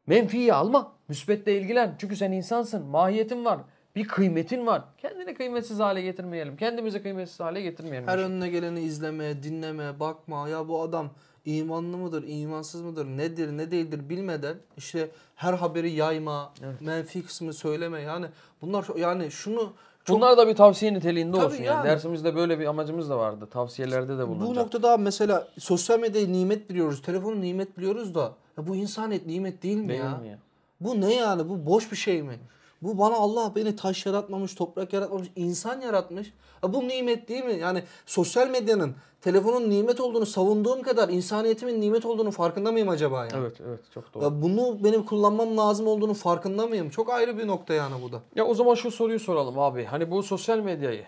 Speaker 1: Menfiyi alma. Müsbetle ilgilen. Çünkü sen insansın. Mahiyetin var. Bir kıymetin var. Kendini kıymetsiz hale getirmeyelim. Kendimizi kıymetsiz hale getirmeyelim. Her önüne geleni izleme,
Speaker 2: dinleme, bakma. Ya bu adam imanlı mıdır, imansız mıdır, nedir, ne değildir bilmeden işte her haberi yayma, evet. menfi kısmı söyleme. Yani bunlar yani
Speaker 1: şunu Bunlar da bir tavsiye niteliğinde Tabii olsun. Yani. yani dersimizde böyle bir amacımız da vardı. Tavsiyelerde de bulunacak.
Speaker 2: Bu noktada mesela sosyal medyayı nimet biliyoruz. Telefonu nimet biliyoruz da ya bu insaniyet nimet değil mi değil ya? Mi Bu ne yani? Bu boş bir şey mi? Bu bana Allah beni taş yaratmamış, toprak yaratmamış, insan yaratmış. Ya bu nimet değil mi? Yani sosyal medyanın, telefonun nimet olduğunu savunduğum kadar insaniyetimin nimet olduğunu farkında mıyım acaba yani?
Speaker 1: Evet, evet çok doğru.
Speaker 2: Ya bunu benim kullanmam lazım olduğunu farkında mıyım? Çok ayrı bir nokta yani bu da. Ya o zaman şu soruyu
Speaker 1: soralım abi. Hani bu sosyal medyayı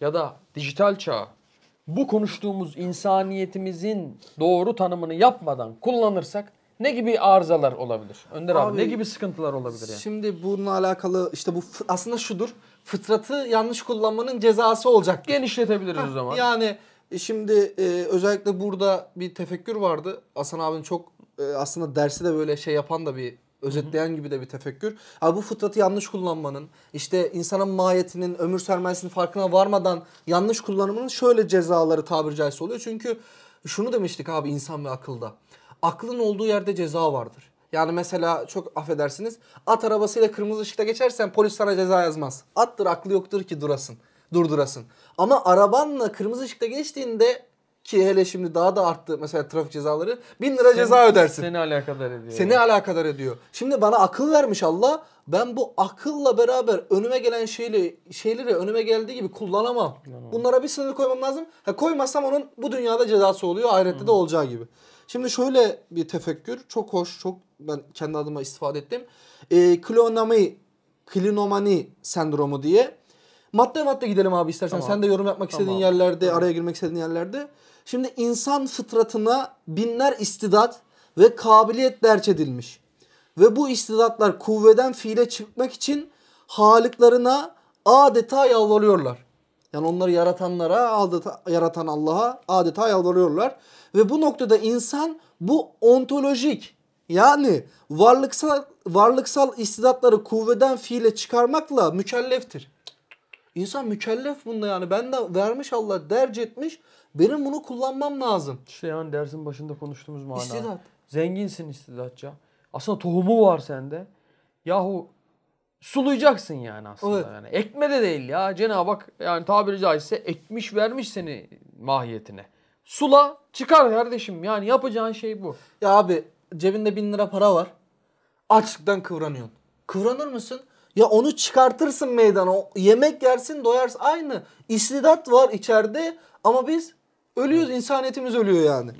Speaker 1: ya da dijital çağı bu konuştuğumuz insaniyetimizin doğru tanımını yapmadan kullanırsak ne gibi arızalar olabilir? Önder abi, abi ne gibi sıkıntılar
Speaker 2: olabilir yani? Şimdi bununla alakalı işte bu aslında şudur. Fıtratı yanlış kullanmanın cezası olacak. Genişletebiliriz o zaman. Yani e, şimdi e, özellikle burada bir tefekkür vardı. Hasan abinin çok e, aslında dersi de böyle şey yapan da bir özetleyen gibi de bir tefekkür. Abi bu fıtratı yanlış kullanmanın, işte insanın mahiyetinin, ömür sermayesinin farkına varmadan yanlış kullanımının şöyle cezaları tabiri caizse oluyor. Çünkü şunu demiştik abi insan ve akılda aklın olduğu yerde ceza vardır. Yani mesela çok affedersiniz at arabasıyla kırmızı ışıkta geçersen polis sana ceza yazmaz. Attır aklı yoktur ki durasın, durdurasın. Ama arabanla kırmızı ışıkta geçtiğinde ki hele şimdi daha da arttı mesela trafik cezaları. Bin lira Sen, ceza ödersin.
Speaker 1: Seni alakadar ediyor. Seni
Speaker 2: alakadar ediyor. Şimdi bana akıl vermiş Allah. Ben bu akılla beraber önüme gelen şeyle, şeyleri önüme geldiği gibi kullanamam. Tamam. Bunlara bir sınır koymam lazım. Ha, koymazsam onun bu dünyada cezası oluyor. Ahirette Hı. de olacağı gibi. Şimdi şöyle bir tefekkür. Çok hoş, çok ben kendi adıma istifade ettim. E, ee, klonami, klinomani sendromu diye. Madde madde gidelim abi istersen. Tamam. Sen de yorum yapmak tamam. istediğin yerlerde, tamam. araya girmek istediğin yerlerde. Şimdi insan fıtratına binler istidat ve kabiliyet derç edilmiş. Ve bu istidatlar kuvveden fiile çıkmak için halıklarına adeta yalvarıyorlar. Yani onları yaratanlara, adeta, yaratan Allah'a adeta yalvarıyorlar. Ve bu noktada insan bu ontolojik yani varlıksal, varlıksal istidatları kuvveden fiile çıkarmakla mükelleftir. İnsan mükellef bunda yani. Ben de vermiş Allah derc etmiş benim
Speaker 1: bunu kullanmam lazım. İşte yani dersin başında konuştuğumuz mana. İstidat. Zenginsin istidatça. Aslında tohumu var sende. Yahu sulayacaksın yani aslında. Evet. Yani. Ekme de değil ya. Cenab-ı Hak yani tabiri caizse ekmiş vermiş seni mahiyetine.
Speaker 2: Sula çıkar kardeşim. Yani yapacağın şey bu. Ya abi cebinde bin lira para var. Açlıktan kıvranıyorsun. Kıvranır mısın? Ya onu çıkartırsın meydana. Yemek yersin doyarsın. Aynı. İstidat var içeride ama biz Ölüyoruz insaniyetimiz ölüyor yani.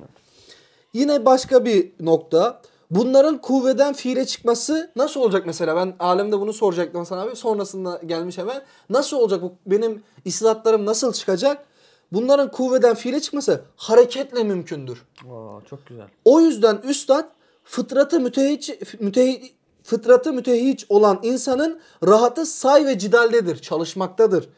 Speaker 2: Yine başka bir nokta. Bunların kuvveden fiile çıkması nasıl olacak mesela? Ben alemde bunu soracaktım sana abi. Sonrasında gelmiş hemen. Nasıl olacak bu? Benim istidatlarım nasıl çıkacak? Bunların kuvveden fiile çıkması hareketle mümkündür. Aa çok güzel. O yüzden üstad fıtratı mütehiç, mütehiç fıtratı mütehiç olan insanın rahatı say ve cidaldedir, çalışmaktadır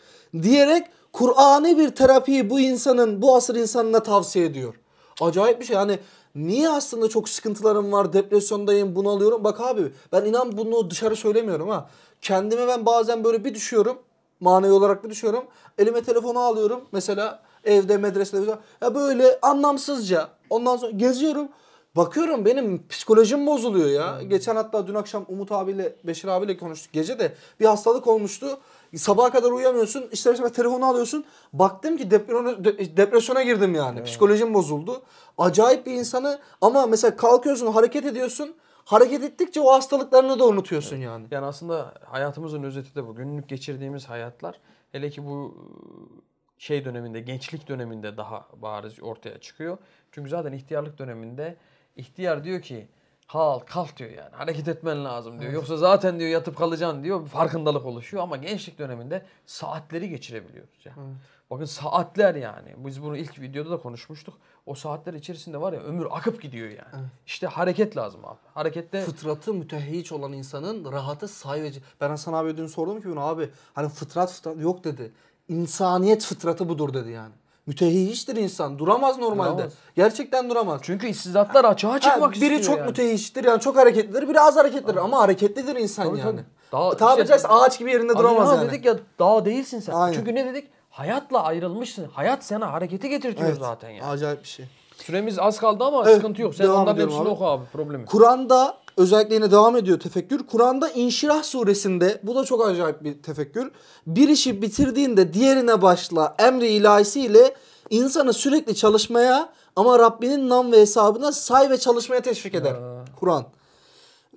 Speaker 2: diyerek Kur'an'ı bir terapiyi bu insanın, bu asır insanına tavsiye ediyor. Acayip bir şey. Yani niye aslında çok sıkıntılarım var, depresyondayım, bunalıyorum. Bak abi ben inan bunu dışarı söylemiyorum ha. Kendime ben bazen böyle bir düşüyorum. Manevi olarak bir düşüyorum. Elime telefonu alıyorum. Mesela evde, medresede. Ya böyle anlamsızca. Ondan sonra geziyorum. Bakıyorum benim psikolojim bozuluyor ya. Hmm. Geçen hatta dün akşam Umut abiyle Beşir abiyle konuştuk. Gece de bir hastalık olmuştu. Sabaha kadar uyuyamıyorsun. İster istemez telefonu alıyorsun. Baktım ki depresyona, girdim yani. Evet. Psikolojim bozuldu. Acayip bir insanı ama mesela kalkıyorsun hareket ediyorsun.
Speaker 1: Hareket ettikçe o hastalıklarını da unutuyorsun evet. yani. Yani aslında hayatımızın özeti de bu. Günlük geçirdiğimiz hayatlar hele ki bu şey döneminde, gençlik döneminde daha bariz ortaya çıkıyor. Çünkü zaten ihtiyarlık döneminde İhtiyar diyor ki halk kalk diyor yani hareket etmen lazım diyor. Evet. Yoksa zaten diyor yatıp kalacaksın diyor farkındalık oluşuyor ama gençlik döneminde saatleri geçirebiliyoruz. Yani. Evet. Bakın saatler yani biz bunu ilk videoda da konuşmuştuk. O saatler içerisinde var ya ömür akıp gidiyor yani. Evet. İşte hareket lazım abi.
Speaker 2: Harekette... Fıtratı mütehhiç olan insanın rahatı sahibi. Ben Hasan abi dün sordum ki bunu abi hani fıtrat fıtrat yok dedi. İnsaniyet fıtratı budur dedi yani mütehiştir insan. Duramaz normalde. Duramaz. Gerçekten duramaz. Çünkü istizatlar açığa çıkmak ha, biri istiyor Biri çok yani. mütehiştir yani çok hareketlidir. Biri az hareketlidir ama hareketlidir insan tabii, yani.
Speaker 1: Tabii. Daha, işte, caizse ağaç
Speaker 2: gibi yerinde duramaz yani. dedik
Speaker 1: ya dağ değilsin sen. Aynen. Çünkü ne dedik? Hayatla ayrılmışsın. Hayat sana hareketi getirtiyor evet, zaten yani. Acayip bir şey. Süremiz az kaldı ama evet, sıkıntı yok. Sen onların hepsini abi. oku abi problemi. Kur'an'da
Speaker 2: özelliklerine devam ediyor tefekkür. Kur'an'da İnşirah suresinde bu da çok acayip bir tefekkür. Bir işi bitirdiğinde diğerine başla emri ilahisiyle insanı sürekli çalışmaya ama Rabbinin nam ve hesabına say ve çalışmaya teşvik eder Kur'an.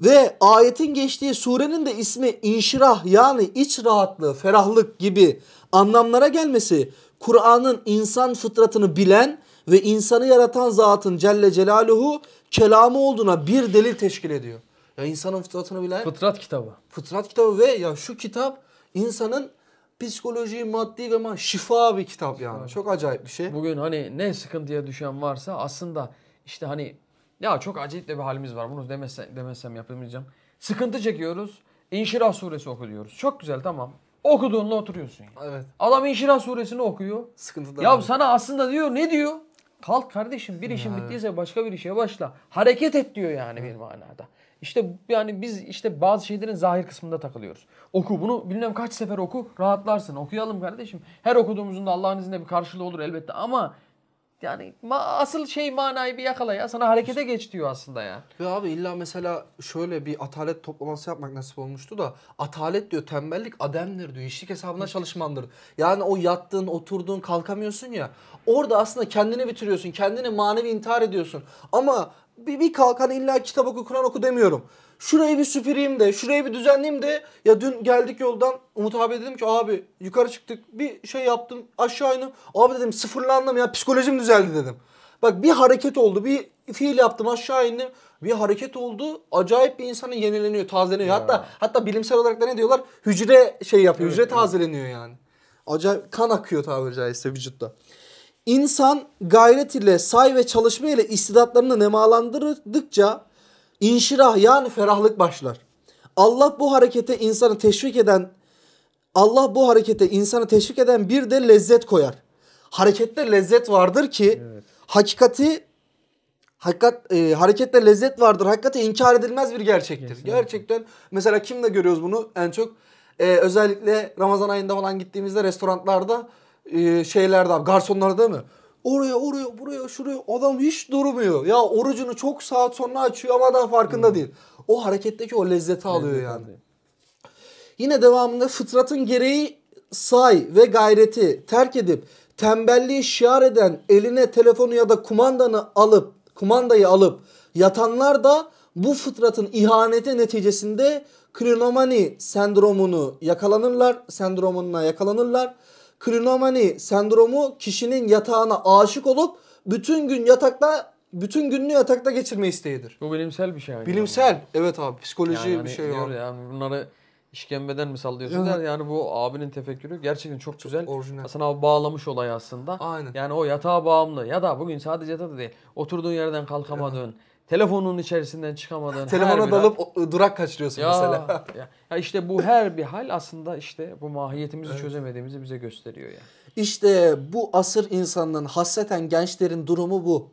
Speaker 2: Ve ayetin geçtiği surenin de ismi inşirah yani iç rahatlığı, ferahlık gibi anlamlara gelmesi Kur'an'ın insan fıtratını bilen ve insanı yaratan zatın Celle Celaluhu kelamı olduğuna bir delil teşkil ediyor. Ya insanın fıtratını bilen... Fıtrat kitabı. Fıtrat kitabı ve ya şu kitap insanın
Speaker 1: psikoloji, maddi ve man şifa bir kitap yani. Evet. Çok acayip bir şey. Bugün hani ne sıkıntıya düşen varsa aslında işte hani ya çok acayip de bir halimiz var. Bunu demese, demesem yapamayacağım. Sıkıntı çekiyoruz. İnşirah suresi okuyoruz. Çok güzel tamam. Okuduğunla oturuyorsun. Yani. Evet. Adam İnşirah suresini okuyor. Sıkıntı Sıkıntıdan. Ya abi. sana aslında diyor ne diyor? Kalk kardeşim bir işin evet. bittiyse başka bir işe başla. Hareket et diyor yani bir manada. İşte yani biz işte bazı şeylerin zahir kısmında takılıyoruz. Oku bunu bilmem kaç sefer oku rahatlarsın. Okuyalım kardeşim. Her okuduğumuzun da Allah'ın izniyle bir karşılığı olur elbette ama yani asıl şey manayı bir yakala ya. Sana harekete geç diyor aslında ya. Ya abi illa mesela
Speaker 2: şöyle bir atalet toplaması yapmak nasip olmuştu da atalet diyor tembellik ademdir diyor. İşlik hesabına çalışmandır. Yani o yattığın, oturduğun, kalkamıyorsun ya. Orada aslında kendini bitiriyorsun. Kendini manevi intihar ediyorsun. Ama bir, bir kalkan illa kitap oku, Kur'an oku demiyorum şurayı bir süpüreyim de şurayı bir düzenleyeyim de ya dün geldik yoldan Umut abi dedim ki abi yukarı çıktık bir şey yaptım aşağı indim. Abi dedim sıfırlandım ya psikolojim düzeldi dedim. Bak bir hareket oldu bir fiil yaptım aşağı indim. Bir hareket oldu. Acayip bir insanın yenileniyor, tazeleniyor. Ya. Hatta hatta bilimsel olarak da ne diyorlar? Hücre şey yapıyor. Evet, hücre evet. tazeleniyor yani. Acayip kan akıyor tabiri caizse vücutta. İnsan gayret ile, say ve çalışma ile istidatlarını nemalandırdıkça İnşirah yani ferahlık başlar. Allah bu harekete insanı teşvik eden Allah bu harekete insanı teşvik eden bir de lezzet koyar. Harekette lezzet vardır ki evet. hakikati hakikat e, harekette lezzet vardır. Hakikati inkar edilmez bir gerçektir. Kesinlikle. Gerçekten mesela kimle görüyoruz bunu en çok? E, özellikle Ramazan ayında falan gittiğimizde restoranlarda e, şeylerde garsonlarda değil mi? Oraya oraya buraya şuraya adam hiç durmuyor. Ya orucunu çok saat sonra açıyor ama daha farkında hmm. değil. O hareketteki o lezzeti alıyor yani. Yine devamında fıtratın gereği say ve gayreti terk edip tembelliği şiar eden eline telefonu ya da kumandanı alıp kumandayı alıp yatanlar da bu fıtratın ihaneti neticesinde krinomani sendromunu yakalanırlar, sendromuna yakalanırlar Klinomani sendromu kişinin yatağına aşık olup bütün gün yatakta bütün gününü yatakta geçirme isteğidir.
Speaker 1: Bu bilimsel bir şey. Aynı bilimsel. Yani. Evet abi psikoloji yani hani bir şey var. Yani hani bunları işkembeden mi sallıyorsun evet. Yani bu abinin tefekkürü gerçekten çok, çok güzel. Orijinal. Hasan abi bağlamış olay aslında. Aynen. Yani o yatağa bağımlı ya da bugün sadece yatakta değil. Oturduğun yerden kalkamadığın, evet. Telefonun içerisinden çıkamadığın Telefona dalıp o, ıı, durak kaçırıyorsun ya, mesela. ya, ya işte bu her bir hal aslında işte bu mahiyetimizi evet. çözemediğimizi bize gösteriyor yani.
Speaker 2: İşte bu asır insanının hasreten gençlerin durumu bu.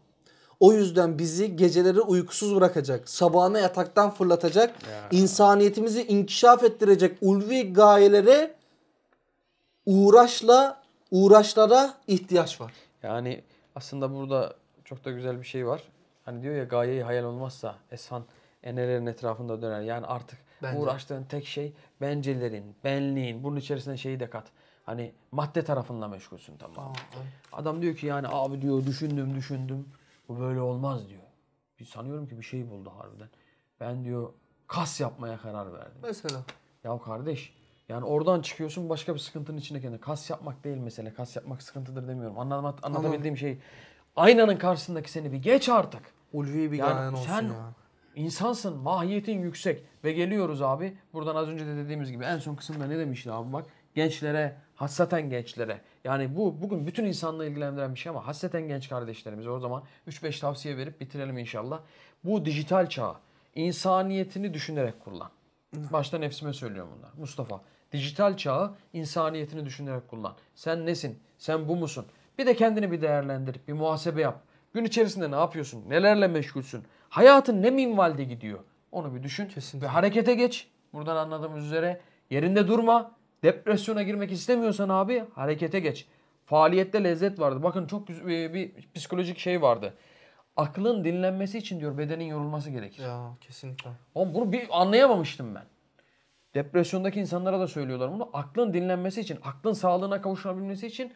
Speaker 2: O yüzden bizi geceleri uykusuz bırakacak, sabahına yataktan fırlatacak, ya. insaniyetimizi inkişaf ettirecek ulvi gayelere uğraşla uğraşlara
Speaker 1: ihtiyaç var. Yani aslında burada çok da güzel bir şey var. Hani diyor ya gayeyi hayal olmazsa Eshan Enerer'in etrafında döner. Yani artık Bence. uğraştığın tek şey bencelerin, benliğin. Bunun içerisine şeyi de kat. Hani madde tarafında meşgulsün tamam. Aa, Adam diyor ki yani abi diyor düşündüm düşündüm. Bu böyle olmaz diyor. Bir sanıyorum ki bir şey buldu harbiden. Ben diyor kas yapmaya karar verdim. Mesela. Ya kardeş yani oradan çıkıyorsun başka bir sıkıntının içine kendin. Kas yapmak değil mesele. Kas yapmak sıkıntıdır demiyorum. Anlamat, anlatabildiğim Anladım. şey aynanın karşısındaki seni bir geç artık. Ulvi bir yani gayen olsun sen ya. insansın, mahiyetin yüksek. Ve geliyoruz abi buradan az önce de dediğimiz gibi en son kısımda ne demişti abi bak. Gençlere, hassaten gençlere. Yani bu bugün bütün insanla ilgilendiren bir şey ama hassaten genç kardeşlerimiz. o zaman 3-5 tavsiye verip bitirelim inşallah. Bu dijital çağı insaniyetini düşünerek kullan. Hmm. Başta nefsime söylüyorum bunlar. Mustafa, dijital çağı insaniyetini düşünerek kullan. Sen nesin? Sen bu musun? Bir de kendini bir değerlendir, bir muhasebe yap. Gün içerisinde ne yapıyorsun? Nelerle meşgulsün? Hayatın ne minvalde gidiyor? Onu bir düşün Kesinlikle. ve harekete geç. Buradan anladığımız üzere yerinde durma. Depresyona girmek istemiyorsan abi harekete geç. Faaliyette lezzet vardı. Bakın çok bir, bir psikolojik şey vardı. Aklın dinlenmesi için diyor bedenin yorulması gerekir. Ya kesinlikle. Oğlum bunu bir anlayamamıştım ben. Depresyondaki insanlara da söylüyorlar bunu. Aklın dinlenmesi için, aklın sağlığına kavuşabilmesi için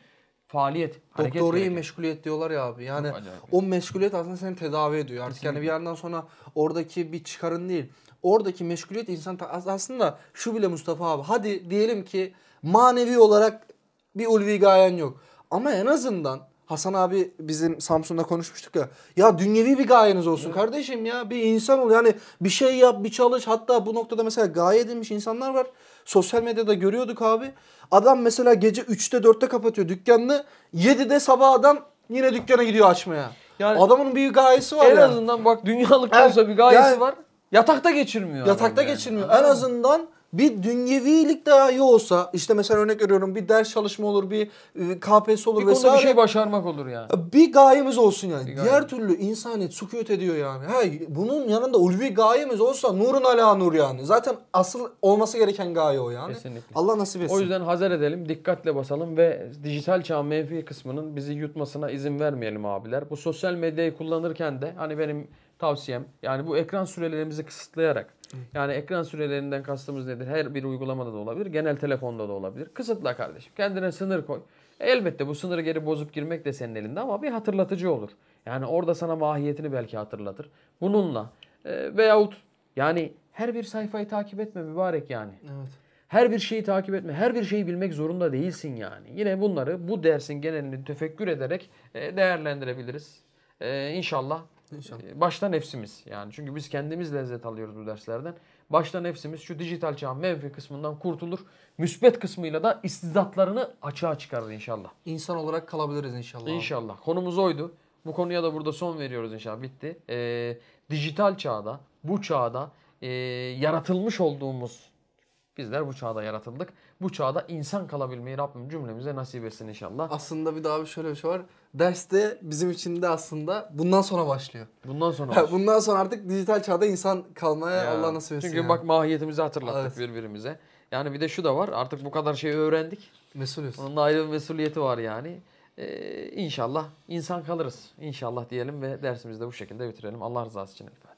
Speaker 1: faaliyet, Doktoru iyi
Speaker 2: meşguliyet diyorlar ya abi. Yani o meşguliyet aslında seni tedavi ediyor. Artık Kesinlikle. yani bir yandan sonra oradaki bir çıkarın değil. Oradaki meşguliyet insan aslında şu bile Mustafa abi. Hadi diyelim ki manevi olarak bir ulvi gayen yok. Ama en azından Hasan abi bizim Samsun'da konuşmuştuk ya. Ya dünyevi bir gayeniz olsun evet. kardeşim ya. Bir insan ol yani bir şey yap, bir çalış. Hatta bu noktada mesela gaye edilmiş insanlar var. Sosyal medyada görüyorduk abi. Adam mesela gece 3'te 4'te kapatıyor dükkanını. 7'de sabah adam yine dükkana gidiyor açmaya. Yani Adamın bir gayesi var en yani. azından bak dünyalık olsa bir gayesi yani, var. Yatakta
Speaker 1: geçirmiyor. Yatakta yani. geçirmiyor. En
Speaker 2: azından bir dünyevilik dahi olsa işte mesela örnek veriyorum bir ders çalışma olur bir e, KPSS olur bir vesaire. Bir şey
Speaker 1: başarmak olur yani.
Speaker 2: E, bir gayemiz olsun yani. Diğer türlü insaniyet sükut ediyor yani. Ha, bunun yanında ulvi gayemiz olsa nurun ala nur yani. Zaten asıl olması gereken gaye o
Speaker 1: yani. Kesinlikle.
Speaker 2: Allah nasip etsin. O yüzden
Speaker 1: hazır edelim dikkatle basalım ve dijital çağ menfi kısmının bizi yutmasına izin vermeyelim abiler. Bu sosyal medyayı kullanırken de hani benim tavsiyem yani bu ekran sürelerimizi kısıtlayarak yani ekran sürelerinden kastımız nedir? Her bir uygulamada da olabilir, genel telefonda da olabilir. Kısıtla kardeşim. Kendine sınır koy. Elbette bu sınırı geri bozup girmek de senin elinde ama bir hatırlatıcı olur. Yani orada sana mahiyetini belki hatırlatır. Bununla e, veyahut yani her bir sayfayı takip etme mübarek yani. Evet. Her bir şeyi takip etme, her bir şeyi bilmek zorunda değilsin yani. Yine bunları bu dersin genelini tefekkür ederek e, değerlendirebiliriz. Ee, inşallah İnşallah. Ee, başta nefsimiz yani. Çünkü biz kendimiz lezzet alıyoruz bu derslerden. Başta nefsimiz şu dijital çağın menfi kısmından kurtulur. Müsbet kısmıyla da istidatlarını açığa çıkarır inşallah. İnsan olarak kalabiliriz inşallah. İnşallah. Konumuz oydu. Bu konuya da burada son veriyoruz inşallah. Bitti. Ee, dijital çağda, bu çağda e, yaratılmış olduğumuz, bizler bu çağda yaratıldık bu çağda insan kalabilmeyi Rabbim cümlemize nasip etsin inşallah. Aslında bir daha bir şöyle bir şey var. Derste bizim
Speaker 2: için de aslında bundan sonra başlıyor. Bundan sonra (laughs) başlıyor. bundan sonra artık dijital çağda insan kalmaya ya. Allah nasip etsin. Çünkü yani. bak mahiyetimizi
Speaker 1: hatırlattık evet. birbirimize. Yani bir de şu da var artık bu kadar şeyi öğrendik. Mesulüz. Onun da ayrı bir mesuliyeti var yani. Ee, inşallah insan kalırız. İnşallah diyelim ve dersimizi de bu şekilde bitirelim. Allah rızası için efendim.